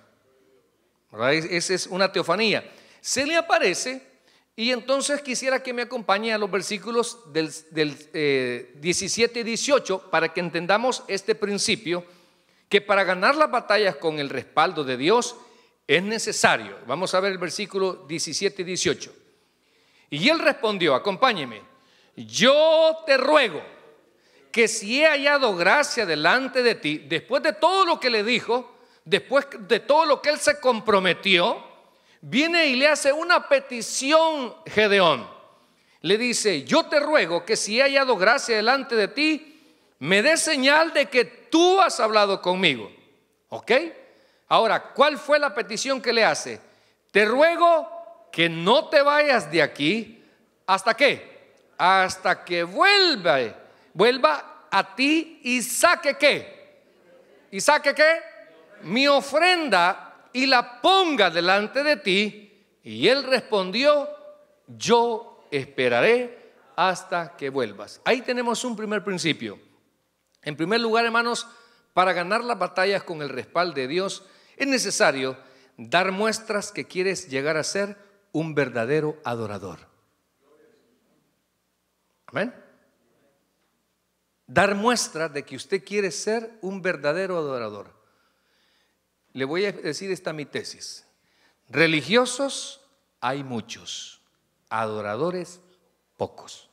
A: Esa es una teofanía. Se le aparece y entonces quisiera que me acompañe a los versículos del, 17 eh, y 18 para que entendamos este principio, que para ganar las batallas con el respaldo de Dios es necesario. Vamos a ver el versículo 17 y 18. Y él respondió, acompáñeme, yo te ruego que si he hallado gracia delante de ti, después de todo lo que le dijo, después de todo lo que él se comprometió, viene y le hace una petición Gedeón. Le dice, yo te ruego que si he hallado gracia delante de ti, me dé señal de que tú has hablado conmigo. ¿Ok? Ahora, ¿cuál fue la petición que le hace? Te ruego que no te vayas de aquí. ¿Hasta qué? Hasta que vuelva vuelva a ti y saque qué. ¿Y saque qué? Mi ofrenda y la ponga delante de ti. Y él respondió, yo esperaré hasta que vuelvas. Ahí tenemos un primer principio. En primer lugar, hermanos, para ganar las batallas con el respaldo de Dios, es necesario dar muestras que quieres llegar a ser un verdadero adorador. Amén dar muestra de que usted quiere ser un verdadero adorador. Le voy a decir esta mi tesis. Religiosos hay muchos, adoradores pocos.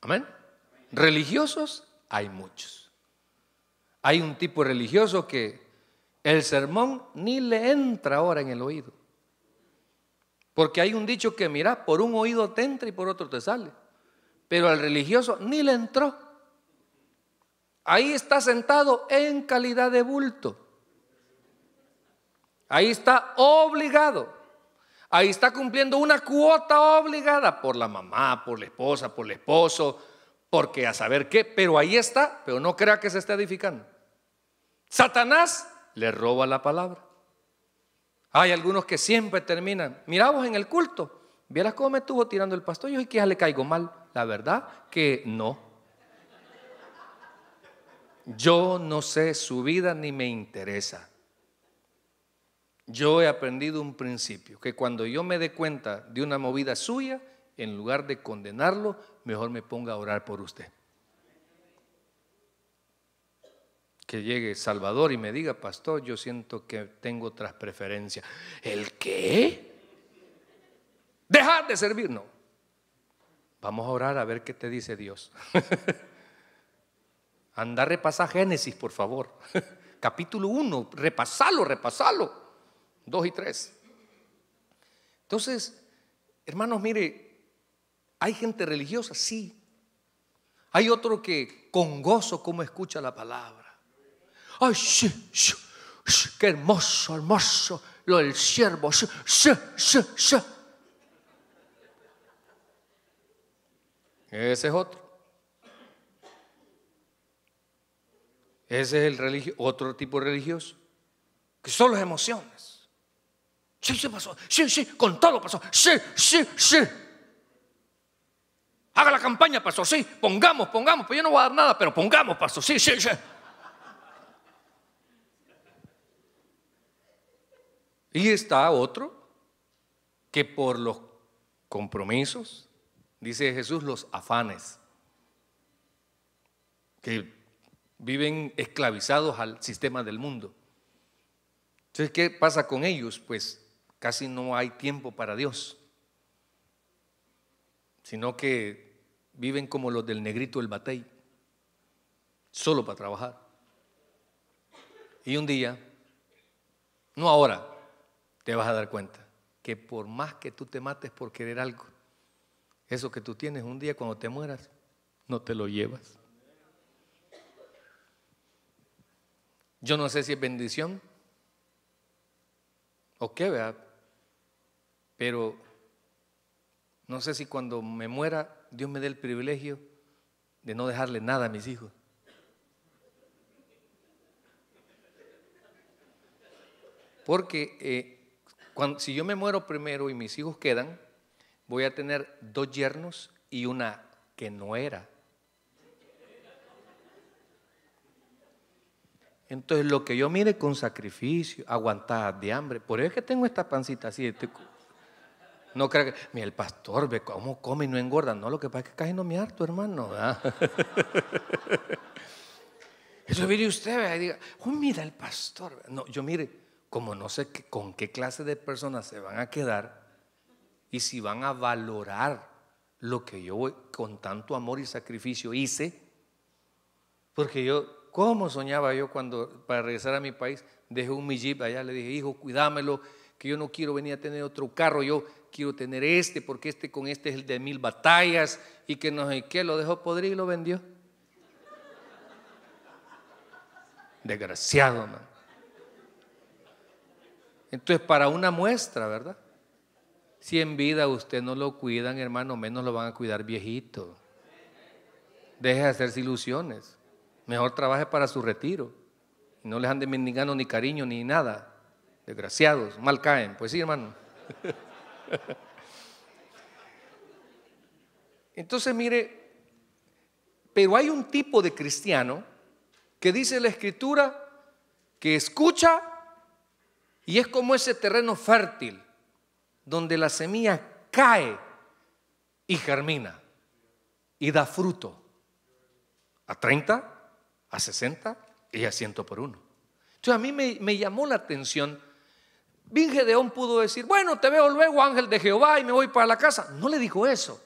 A: Amén. Religiosos hay muchos. Hay un tipo religioso que el sermón ni le entra ahora en el oído. Porque hay un dicho que, mira, por un oído te entra y por otro te sale. Pero al religioso ni le entró. Ahí está sentado en calidad de bulto. Ahí está obligado. Ahí está cumpliendo una cuota obligada por la mamá, por la esposa, por el esposo, porque a saber qué, pero ahí está, pero no crea que se esté edificando. Satanás le roba la palabra. Hay algunos que siempre terminan, miramos en el culto, vieras cómo me estuvo tirando el pastor, yo que ya le caigo mal la verdad que no. Yo no sé su vida ni me interesa. Yo he aprendido un principio, que cuando yo me dé cuenta de una movida suya, en lugar de condenarlo, mejor me ponga a orar por usted. que llegue Salvador y me diga, pastor, yo siento que tengo otras preferencias. ¿El qué? Dejar de servir, Vamos a orar a ver qué te dice Dios. Anda, repasa Génesis, por favor. Capítulo 1, repasalo, repasalo. 2 y 3. Entonces, hermanos, mire, hay gente religiosa, sí. Hay otro que con gozo como escucha la palabra. Ay, qué hermoso, hermoso, lo del siervo. Ese es otro. Ese es el religioso otro tipo religioso, que son las emociones. Sí, sí pasó, sí, sí, con todo pasó, sí, sí, sí. Haga la campaña, pasó sí, pongamos, pongamos, pues yo no voy a dar nada, pero pongamos, pasó sí, sí, sí. Y está otro que por los compromisos, dice Jesús, los afanes, que viven esclavizados al sistema del mundo. Entonces, ¿qué pasa con ellos? Pues casi no hay tiempo para Dios, sino que viven como los del negrito el batey, solo para trabajar. Y un día, no ahora, te vas a dar cuenta que por más que tú te mates por querer algo, eso que tú tienes un día cuando te mueras, no te lo llevas. Yo no sé si es bendición o qué, ¿verdad? Pero no sé si cuando me muera Dios me dé el privilegio de no dejarle nada a mis hijos. Porque eh, si yo me muero primero y mis hijos quedan, voy a tener dos yernos y una que no era. Entonces lo que yo mire con sacrificio, aguantada de hambre, por eso es que tengo esta pancita así. Este no creo que, mira, el pastor ve cómo come y no engorda. No, lo que pasa es que casi no me harto, hermano. Eso mire usted, diga, oh, mira el pastor. No, yo mire, como no sé con qué clase de personas se van a quedar, y si van a valorar lo que yo con tanto amor y sacrificio hice, porque yo, ¿cómo soñaba yo cuando para regresar a mi país dejé un mi jeep allá? Le dije, hijo, cuídamelo, que yo no quiero venir a tener otro carro, yo quiero tener este, porque este con este es el de mil batallas y que no sé qué, lo dejó podrido y lo vendió. Desgraciado, man. Entonces, para una muestra, ¿verdad? Si en vida usted no lo cuidan, hermano, menos lo van a cuidar viejito. Deje de hacerse ilusiones. Mejor trabaje para su retiro. No les ande mendigando ni cariño ni nada. Desgraciados, mal caen. Pues sí, hermano. Entonces, mire, pero hay un tipo de cristiano que dice la escritura que escucha y es como ese terreno fértil donde la semilla cae y germina y da fruto a 30, a 60 y a 100 por uno. Entonces a mí me, llamó la atención. ¿Vinje pudo decir, bueno, te veo luego ángel de Jehová y me voy para la casa. No le dijo eso.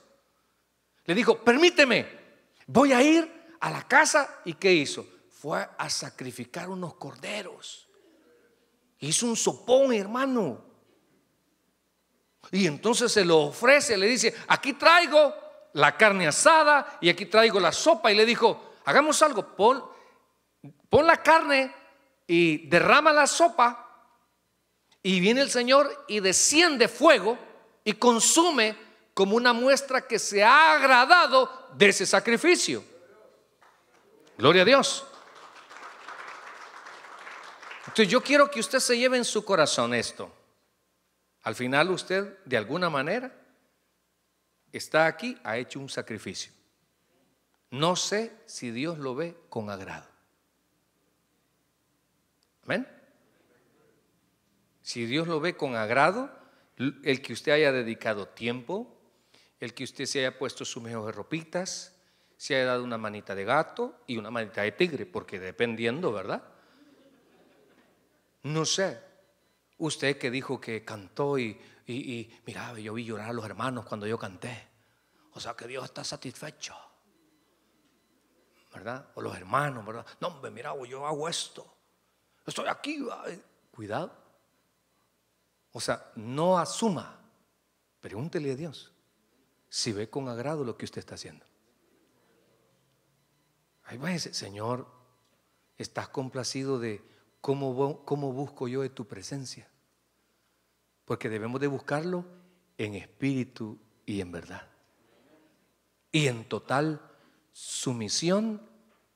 A: Le dijo, permíteme, voy a ir a la casa. ¿Y qué hizo? Fue a sacrificar unos corderos. Hizo un sopón, hermano. Y entonces se lo ofrece, le dice, aquí traigo la carne asada y aquí traigo la sopa. Y le dijo, hagamos algo, pon, pon la carne y derrama la sopa. Y viene el Señor y desciende fuego y consume como una muestra que se ha agradado de ese sacrificio. Gloria a Dios. Entonces yo quiero que usted se lleve en su corazón esto. Al final usted, de alguna manera, está aquí, ha hecho un sacrificio. No sé si Dios lo ve con agrado. Amén. Si Dios lo ve con agrado, el que usted haya dedicado tiempo, el que usted se haya puesto sus mejores ropitas, se haya dado una manita de gato y una manita de tigre, porque dependiendo, ¿verdad? No sé, Usted que dijo que cantó y, y, yo vi llorar a los hermanos cuando yo canté. O sea que Dios está satisfecho. ¿Verdad? O los hermanos, ¿verdad? No, hombre, mira, yo hago esto. Estoy aquí. Cuidado. O sea, no asuma. Pregúntele a Dios si ve con agrado lo que usted está haciendo. Ahí va ese, Señor, estás complacido de cómo, cómo busco yo de tu presencia porque debemos de buscarlo en espíritu y en verdad. Y en total sumisión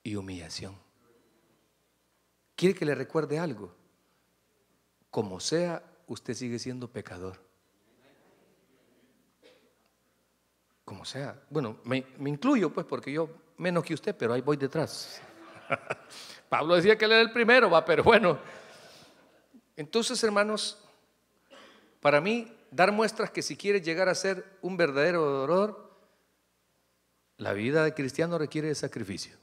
A: y humillación. ¿Quiere que le recuerde algo? Como sea, usted sigue siendo pecador. Como sea. Bueno, me, incluyo pues porque yo menos que usted, pero ahí voy detrás. Pablo decía que él era el primero, va, pero bueno. Entonces, hermanos, para mí, dar muestras que si quiere llegar a ser un verdadero adorador, la vida de cristiano requiere de sacrificio.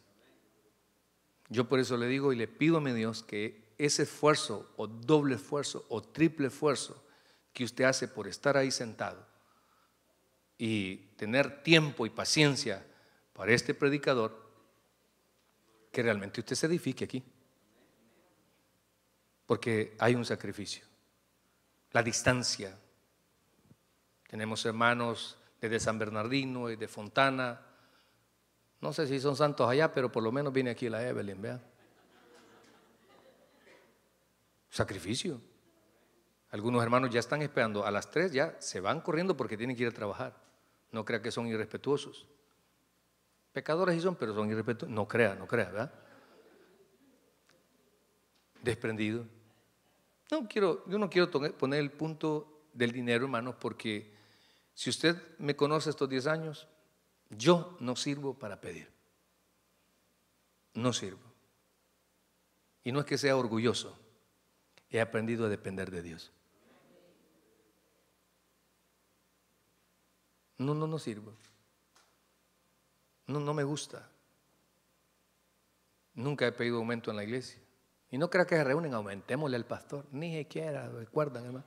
A: Yo por eso le digo y le pido a mi Dios que ese esfuerzo o doble esfuerzo o triple esfuerzo que usted hace por estar ahí sentado y tener tiempo y paciencia para este predicador, que realmente usted se edifique aquí. Porque hay un sacrificio la distancia. Tenemos hermanos desde San Bernardino y de Fontana. No sé si son santos allá, pero por lo menos viene aquí la Evelyn, vea. Sacrificio. Algunos hermanos ya están esperando. A las tres ya se van corriendo porque tienen que ir a trabajar. No crea que son irrespetuosos. Pecadores sí son, pero son irrespetuosos. No crea, no crea, ¿verdad? Desprendido. No quiero, yo no quiero poner el punto del dinero, hermanos, porque si usted me conoce estos 10 años, yo no sirvo para pedir. No sirvo. Y no es que sea orgulloso, he aprendido a depender de Dios. No, no, no sirvo. No, no me gusta. Nunca he pedido aumento en la iglesia. Y no crea que se reúnen, aumentémosle al pastor. Ni siquiera, recuerdan, hermano.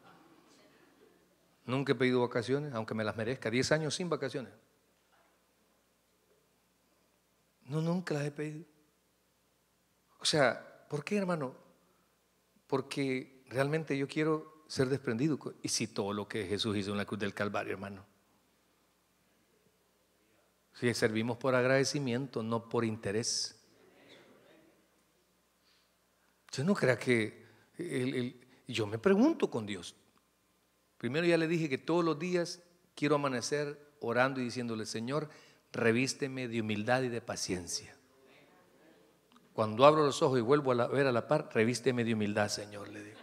A: Nunca he pedido vacaciones, aunque me las merezca. Diez años sin vacaciones. No, nunca las he pedido. O sea, ¿por qué, hermano? Porque realmente yo quiero ser desprendido. Y si todo lo que Jesús hizo en la cruz del Calvario, hermano. Si servimos por agradecimiento, no por interés no crea que yo me pregunto con Dios. Primero ya le dije que todos los días quiero amanecer orando y diciéndole, Señor, revísteme de humildad y de paciencia. Cuando abro los ojos y vuelvo a ver a la par, revísteme de humildad, Señor, le digo.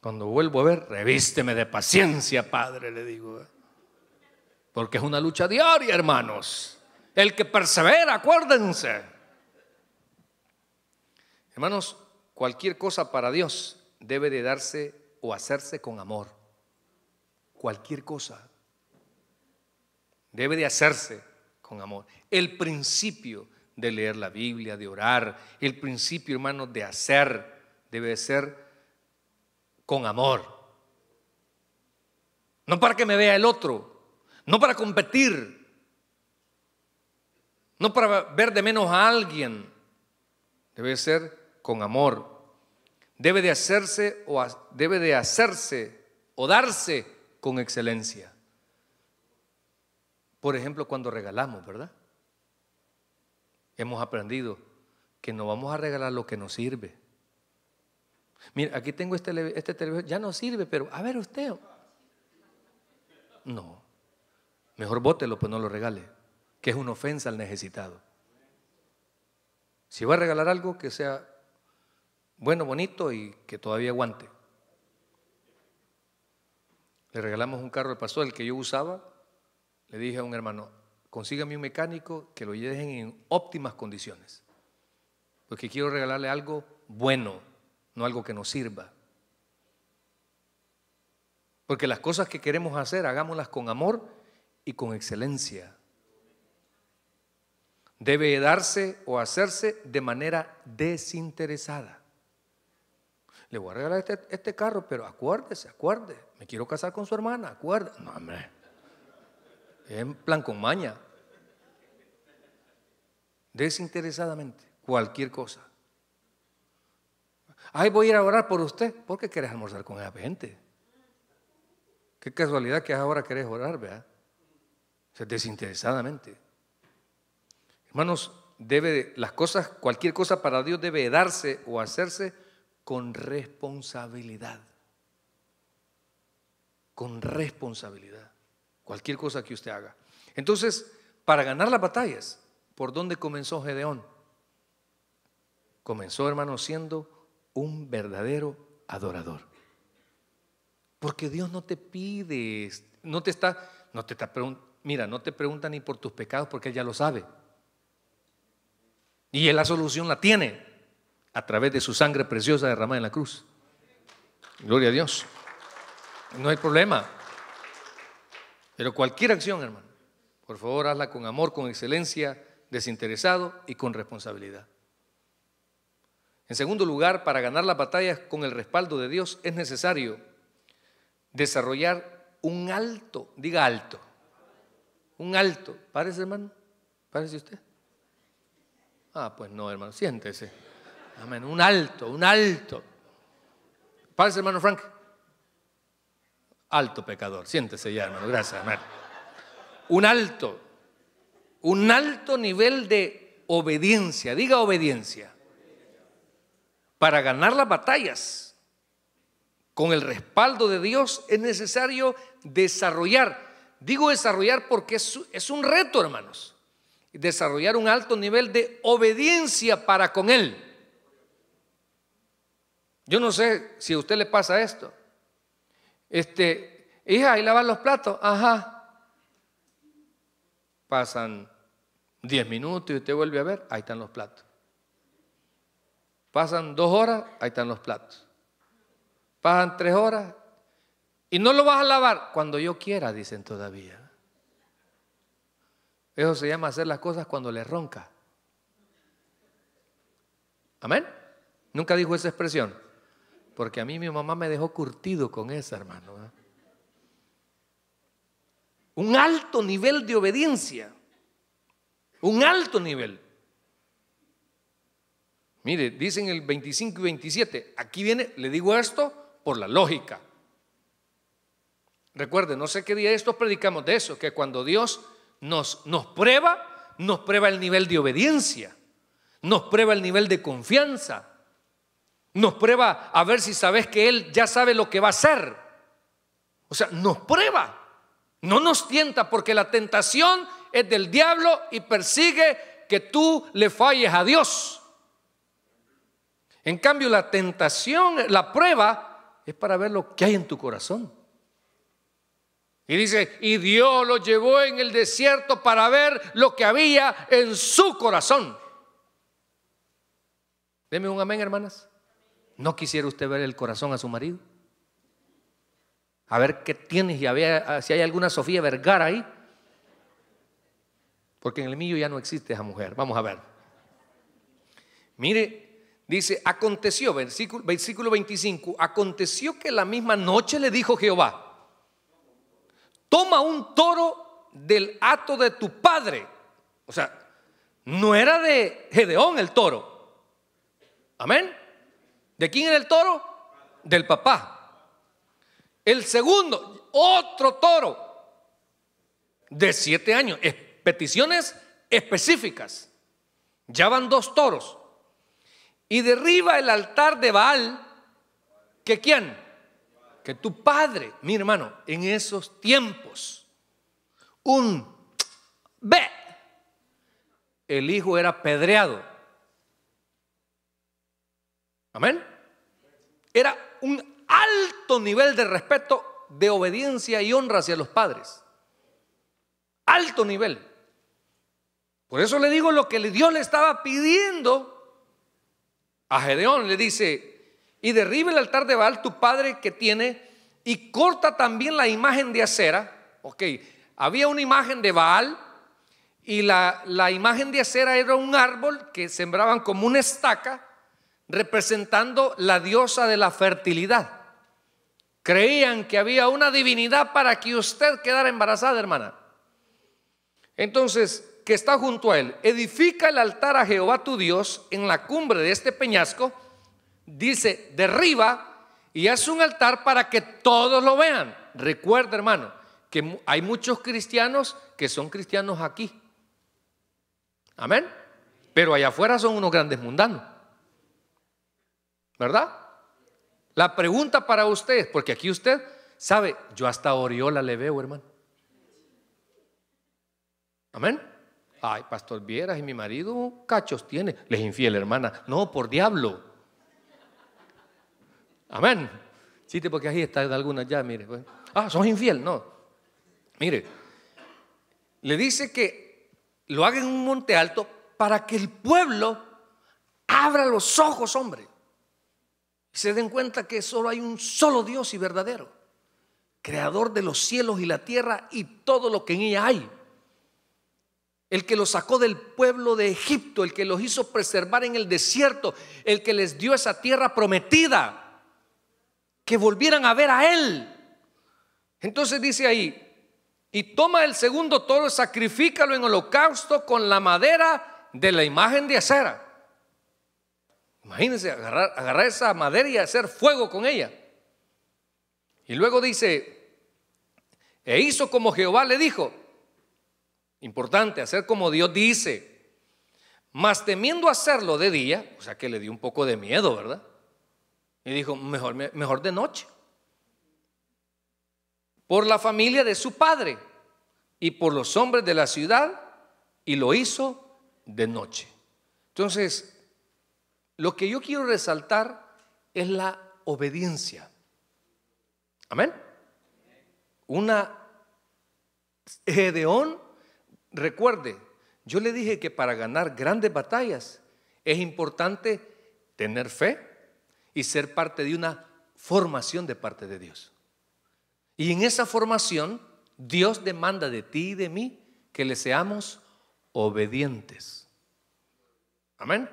A: Cuando vuelvo a ver, revísteme de paciencia, Padre, le digo. ¿eh? Porque es una lucha diaria, hermanos. El que persevera, acuérdense. Hermanos, cualquier cosa para Dios debe de darse o hacerse con amor. Cualquier cosa debe de hacerse con amor. El principio de leer la Biblia, de orar, el principio, hermanos, de hacer, debe de ser con amor. No para que me vea el otro, no para competir, no para ver de menos a alguien. Debe de ser con amor. Debe de hacerse o debe de hacerse o darse con excelencia. Por ejemplo, cuando regalamos, ¿verdad? Hemos aprendido que no vamos a regalar lo que nos sirve. Mira, aquí tengo este, este televisor, ya no sirve, pero a ver usted. No, mejor bótelo, pues no lo regale, que es una ofensa al necesitado. Si va a regalar algo, que sea bueno, bonito y que todavía aguante. Le regalamos un carro al pastor, el que yo usaba. Le dije a un hermano, consígame un mecánico que lo dejen en óptimas condiciones. Porque quiero regalarle algo bueno, no algo que nos sirva. Porque las cosas que queremos hacer, hagámoslas con amor y con excelencia. Debe darse o hacerse de manera desinteresada. Te voy a regalar este, este carro, pero acuérdese, acuérdese, me quiero casar con su hermana, acuérdese. No, hombre, en plan con maña. Desinteresadamente, cualquier cosa. Ay, voy a ir a orar por usted. ¿Por qué querés almorzar con esa gente? Qué casualidad que ahora querés orar, ¿verdad? O sea, desinteresadamente. Hermanos, debe, las cosas, cualquier cosa para Dios debe darse o hacerse con responsabilidad. Con responsabilidad. Cualquier cosa que usted haga. Entonces, para ganar las batallas, ¿por dónde comenzó Gedeón? Comenzó, hermano, siendo un verdadero adorador. Porque Dios no te pide, no te está, no te mira, no te pregunta ni por tus pecados porque Él ya lo sabe. Y Él la solución la tiene a través de su sangre preciosa derramada en la cruz. Gloria a Dios. No hay problema. Pero cualquier acción, hermano, por favor hazla con amor, con excelencia, desinteresado y con responsabilidad. En segundo lugar, para ganar las batallas con el respaldo de Dios es necesario desarrollar un alto, diga alto, un alto. ¿Parece, hermano? ¿Parece usted? Ah, pues no, hermano, siéntese. Amén. Un alto, un alto. Párese, hermano Frank. Alto pecador. Siéntese ya, hermano. Gracias, Un alto. Un alto nivel de obediencia. Diga obediencia. Para ganar las batallas con el respaldo de Dios es necesario desarrollar. Digo desarrollar porque es un reto, hermanos. Desarrollar un alto nivel de obediencia para con Él. Yo no sé si a usted le pasa esto. Este, hija, ahí lavar los platos. Ajá. Pasan diez minutos y usted vuelve a ver, ahí están los platos. Pasan dos horas, ahí están los platos. Pasan tres horas y no lo vas a lavar cuando yo quiera, dicen todavía. Eso se llama hacer las cosas cuando le ronca. Amén. Nunca dijo esa expresión. Porque a mí mi mamá me dejó curtido con esa, hermano. ¿ah? Un alto nivel de obediencia. Un alto nivel. Mire, dicen el 25 y 27. Aquí viene, le digo esto por la lógica. Recuerde, no sé qué día estos predicamos de eso, que cuando Dios nos, nos prueba, nos prueba el nivel de obediencia, nos prueba el nivel de confianza, nos prueba a ver si sabes que Él ya sabe lo que va a hacer. O sea, nos prueba. No nos tienta porque la tentación es del diablo y persigue que tú le falles a Dios. En cambio, la tentación, la prueba, es para ver lo que hay en tu corazón. Y dice, y Dios lo llevó en el desierto para ver lo que había en su corazón. Deme un amén, hermanas. ¿No quisiera usted ver el corazón a su marido? A ver qué tiene y a si hay alguna Sofía Vergara ahí. Porque en el mío ya no existe esa mujer. Vamos a ver. Mire, dice, aconteció, versículo, versículo 25, aconteció que la misma noche le dijo Jehová, toma un toro del hato de tu padre. O sea, no era de Gedeón el toro. Amén. ¿De quién era el toro? Del papá. El segundo, otro toro de siete años. peticiones específicas. Ya van dos toros. Y derriba el altar de Baal. ¿Que quién? Que tu padre, mi hermano, en esos tiempos, un ve, el hijo era pedreado Amén. Era un alto nivel de respeto, de obediencia y honra hacia los padres. Alto nivel. Por eso le digo lo que Dios le estaba pidiendo a Gedeón. Le dice, y derribe el altar de Baal, tu padre que tiene, y corta también la imagen de acera. Ok, había una imagen de Baal y la, la imagen de acera era un árbol que sembraban como una estaca representando la diosa de la fertilidad. Creían que había una divinidad para que usted quedara embarazada, hermana. Entonces, que está junto a él, edifica el altar a Jehová tu Dios en la cumbre de este peñasco, dice, derriba y haz un altar para que todos lo vean. Recuerda, hermano, que hay muchos cristianos que son cristianos aquí. Amén. Pero allá afuera son unos grandes mundanos. ¿Verdad? La pregunta para usted, porque aquí usted sabe, yo hasta Oriola le veo, hermano. Amén. Ay, pastor Vieras y mi marido cachos tiene. Les infiel, hermana. No, por diablo. Amén. sí porque ahí está alguna ya, mire. Pues. Ah, son infiel, no. Mire, le dice que lo haga en un monte alto para que el pueblo abra los ojos, hombre se den cuenta que solo hay un solo Dios y verdadero, creador de los cielos y la tierra y todo lo que en ella hay. El que los sacó del pueblo de Egipto, el que los hizo preservar en el desierto, el que les dio esa tierra prometida, que volvieran a ver a Él. Entonces dice ahí, y toma el segundo toro, sacrifícalo en holocausto con la madera de la imagen de acera. Imagínense agarrar, esa madera y hacer fuego con ella. Y luego dice, e hizo como Jehová le dijo. Importante, hacer como Dios dice. Mas temiendo hacerlo de día, o sea que le dio un poco de miedo, ¿verdad? Y dijo, mejor, mejor de noche. Por la familia de su padre y por los hombres de la ciudad, y lo hizo de noche. Entonces, lo que yo quiero resaltar es la obediencia. Amén. Una Gedeón, recuerde, yo le dije que para ganar grandes batallas es importante tener fe y ser parte de una formación de parte de Dios. Y en esa formación, Dios demanda de ti y de mí que le seamos obedientes. Amén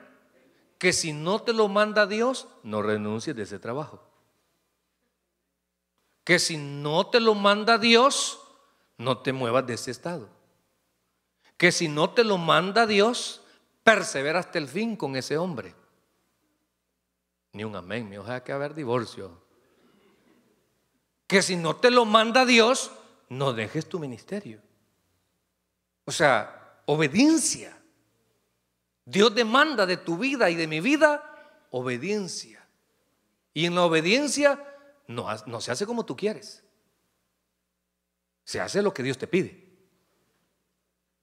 A: que si no te lo manda Dios, no renuncies de ese trabajo. Que si no te lo manda Dios, no te muevas de ese estado. Que si no te lo manda Dios, persevera hasta el fin con ese hombre. Ni un amén, mi ojalá que haber divorcio. Que si no te lo manda Dios, no dejes tu ministerio. O sea, obediencia. Dios demanda de tu vida y de mi vida obediencia. Y en la obediencia no, se hace como tú quieres. Se hace lo que Dios te pide.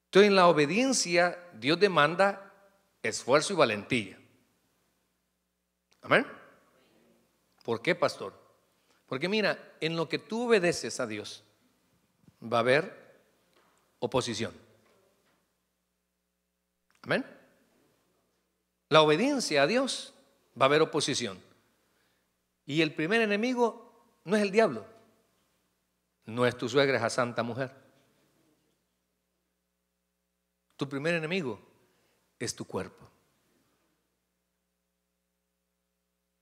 A: Entonces en la obediencia Dios demanda esfuerzo y valentía. Amén. ¿Por qué, pastor? Porque mira, en lo que tú obedeces a Dios va a haber oposición. Amén la obediencia a Dios, va a haber oposición. Y el primer enemigo no es el diablo, no es tu suegra, es a santa mujer. Tu primer enemigo es tu cuerpo.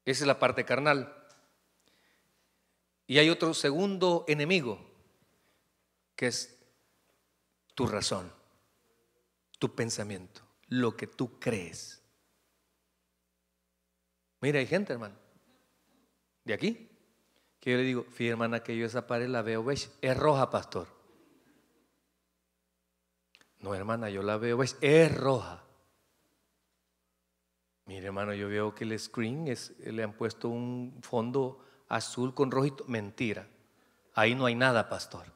A: Esa es la parte carnal. Y hay otro segundo enemigo, que es tu razón, tu pensamiento, lo que tú crees. Mira, hay gente, hermano, de aquí, que yo le digo, fíjate, hermana, que yo esa pared la veo ves, es roja, pastor. No, hermana, yo la veo ves, es roja. Mira, hermano, yo veo que el screen es, le han puesto un fondo azul con rojito. Mentira. Ahí no hay nada, pastor.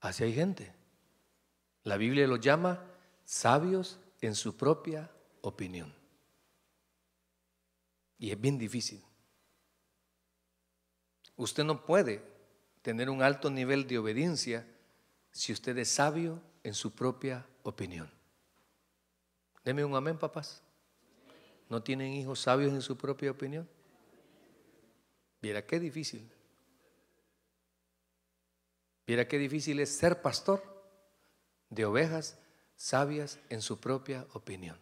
A: Así hay gente. La Biblia los llama sabios en su propia opinión. Y es bien difícil. Usted no puede tener un alto nivel de obediencia si usted es sabio en su propia opinión. Deme un amén, papás. ¿No tienen hijos sabios en su propia opinión? Viera qué difícil. Viera qué difícil es ser pastor de ovejas sabias en su propia opinión.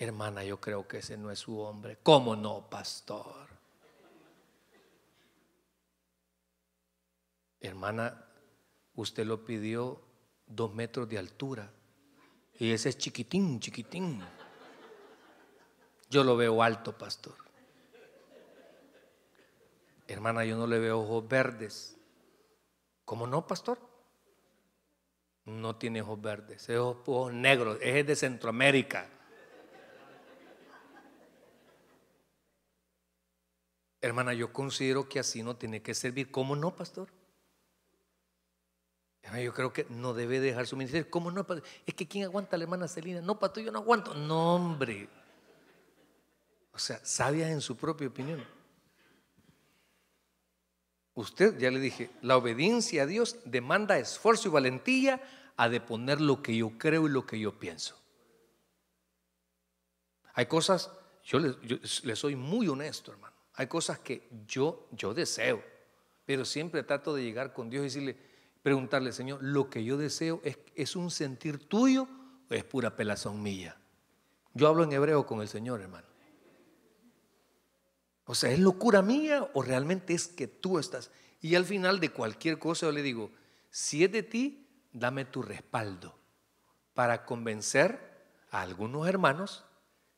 A: Hermana, yo creo que ese no es su hombre. ¿Cómo no, pastor? Hermana, usted lo pidió dos metros de altura y ese es chiquitín, chiquitín. Yo lo veo alto, pastor. Hermana, yo no le veo ojos verdes. ¿Cómo no, pastor? No tiene ojos verdes, es ojos negros, es de Centroamérica. Hermana, yo considero que así no tiene que servir. ¿Cómo no, pastor? yo creo que no debe dejar su ministerio. ¿Cómo no, pastor? Es que ¿quién aguanta a la hermana Celina? No, pastor, yo no aguanto. No, hombre. O sea, sabia en su propia opinión. Usted, ya le dije, la obediencia a Dios demanda esfuerzo y valentía a deponer lo que yo creo y lo que yo pienso. Hay cosas, yo le soy muy honesto, hermano. Hay cosas que yo, yo deseo, pero siempre trato de llegar con Dios y decirle, preguntarle, Señor, ¿lo que yo deseo es, es un sentir tuyo o es pura pelazón mía? Yo hablo en hebreo con el Señor, hermano. O sea, ¿es locura mía o realmente es que tú estás? Y al final de cualquier cosa yo le digo, si es de ti, dame tu respaldo para convencer a algunos hermanos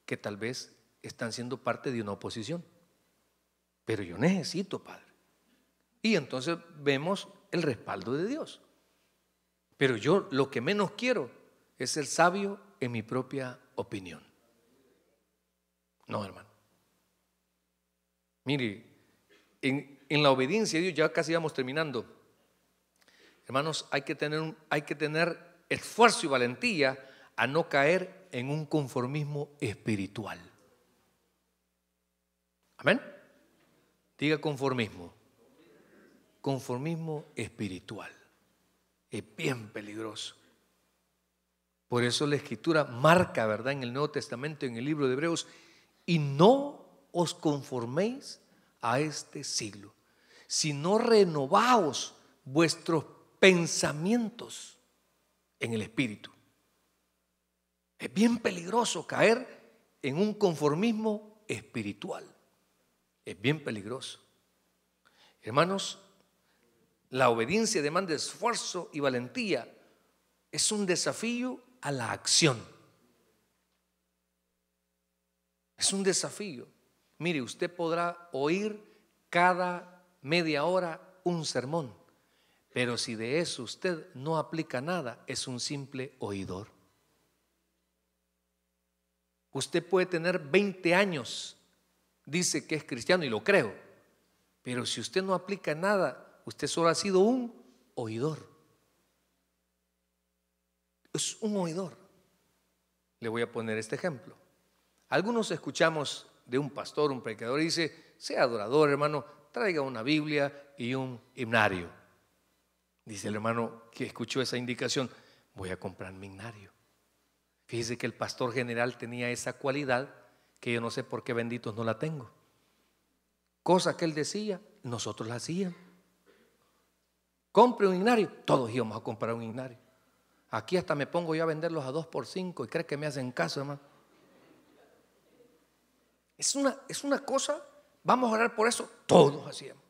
A: que tal vez están siendo parte de una oposición pero yo necesito, Padre. Y entonces vemos el respaldo de Dios. Pero yo lo que menos quiero es ser sabio en mi propia opinión. No, hermano. Mire, en, la obediencia de Dios, ya casi vamos terminando. Hermanos, hay que, tener hay que tener esfuerzo y valentía a no caer en un conformismo espiritual. Amén. Diga conformismo. Conformismo espiritual. Es bien peligroso. Por eso la escritura marca, ¿verdad? En el Nuevo Testamento, en el libro de Hebreos, y no os conforméis a este siglo, sino renovaos vuestros pensamientos en el Espíritu. Es bien peligroso caer en un conformismo espiritual es bien peligroso. Hermanos, la obediencia demanda esfuerzo y valentía. Es un desafío a la acción. Es un desafío. Mire, usted podrá oír cada media hora un sermón, pero si de eso usted no aplica nada, es un simple oidor. Usted puede tener 20 años dice que es cristiano y lo creo. Pero si usted no aplica nada, usted solo ha sido un oidor. Es un oidor. Le voy a poner este ejemplo. Algunos escuchamos de un pastor, un predicador, y dice, sea adorador, hermano, traiga una Biblia y un himnario. Dice el hermano que escuchó esa indicación, voy a comprar mi himnario. Fíjese que el pastor general tenía esa cualidad que yo no sé por qué benditos no la tengo. cosa que él decía, nosotros la hacíamos. Compre un ignario, todos íbamos a comprar un ignario. Aquí hasta me pongo yo a venderlos a dos por cinco y crees que me hacen caso, hermano. Es una, es una cosa, vamos a orar por eso, todos hacíamos.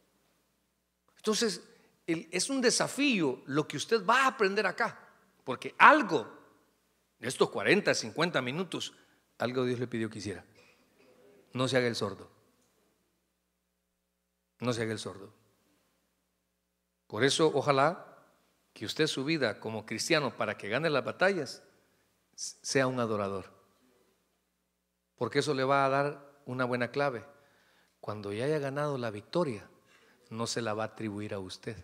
A: Entonces, es un desafío lo que usted va a aprender acá, porque algo de estos 40, 50 minutos, algo Dios le pidió que hiciera. No se haga el sordo. No se haga el sordo. Por eso, ojalá que usted su vida como cristiano para que gane las batallas sea un adorador. Porque eso le va a dar una buena clave. Cuando ya haya ganado la victoria, no se la va a atribuir a usted.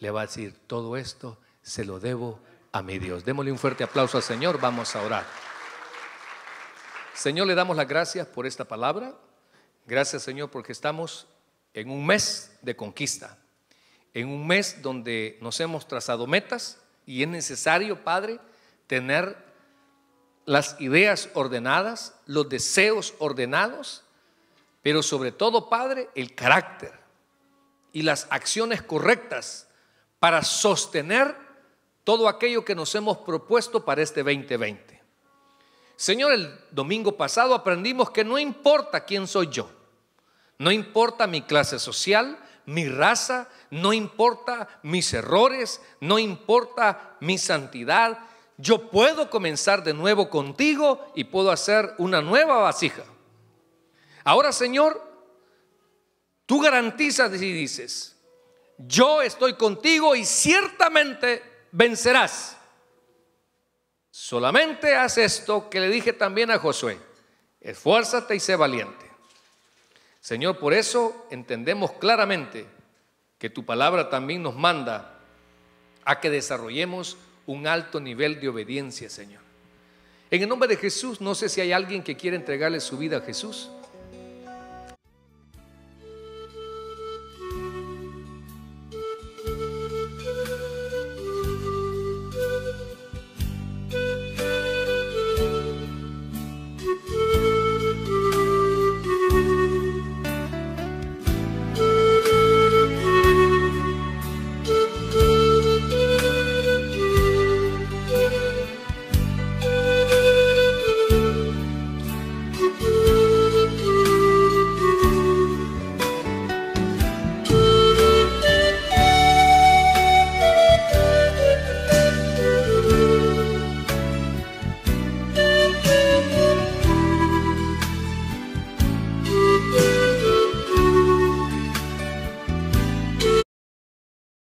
A: Le va a decir, todo esto se lo debo a mi Dios. Démosle un fuerte aplauso al Señor, vamos a orar. Señor, le damos las gracias por esta palabra. Gracias, Señor, porque estamos en un mes de conquista, en un mes donde nos hemos trazado metas y es necesario, Padre, tener las ideas ordenadas, los deseos ordenados, pero sobre todo, Padre, el carácter y las acciones correctas para sostener todo aquello que nos hemos propuesto para este 2020. Señor, el domingo pasado aprendimos que no importa quién soy yo, no importa mi clase social, mi raza, no importa mis errores, no importa mi santidad, yo puedo comenzar de nuevo contigo y puedo hacer una nueva vasija. Ahora, Señor, tú garantizas y dices, yo estoy contigo y ciertamente vencerás. Solamente haz esto que le dije también a Josué. Esfuérzate y sé valiente. Señor, por eso entendemos claramente que tu palabra también nos manda a que desarrollemos un alto nivel de obediencia, Señor. En el nombre de Jesús, no sé si hay alguien que quiere entregarle su vida a Jesús.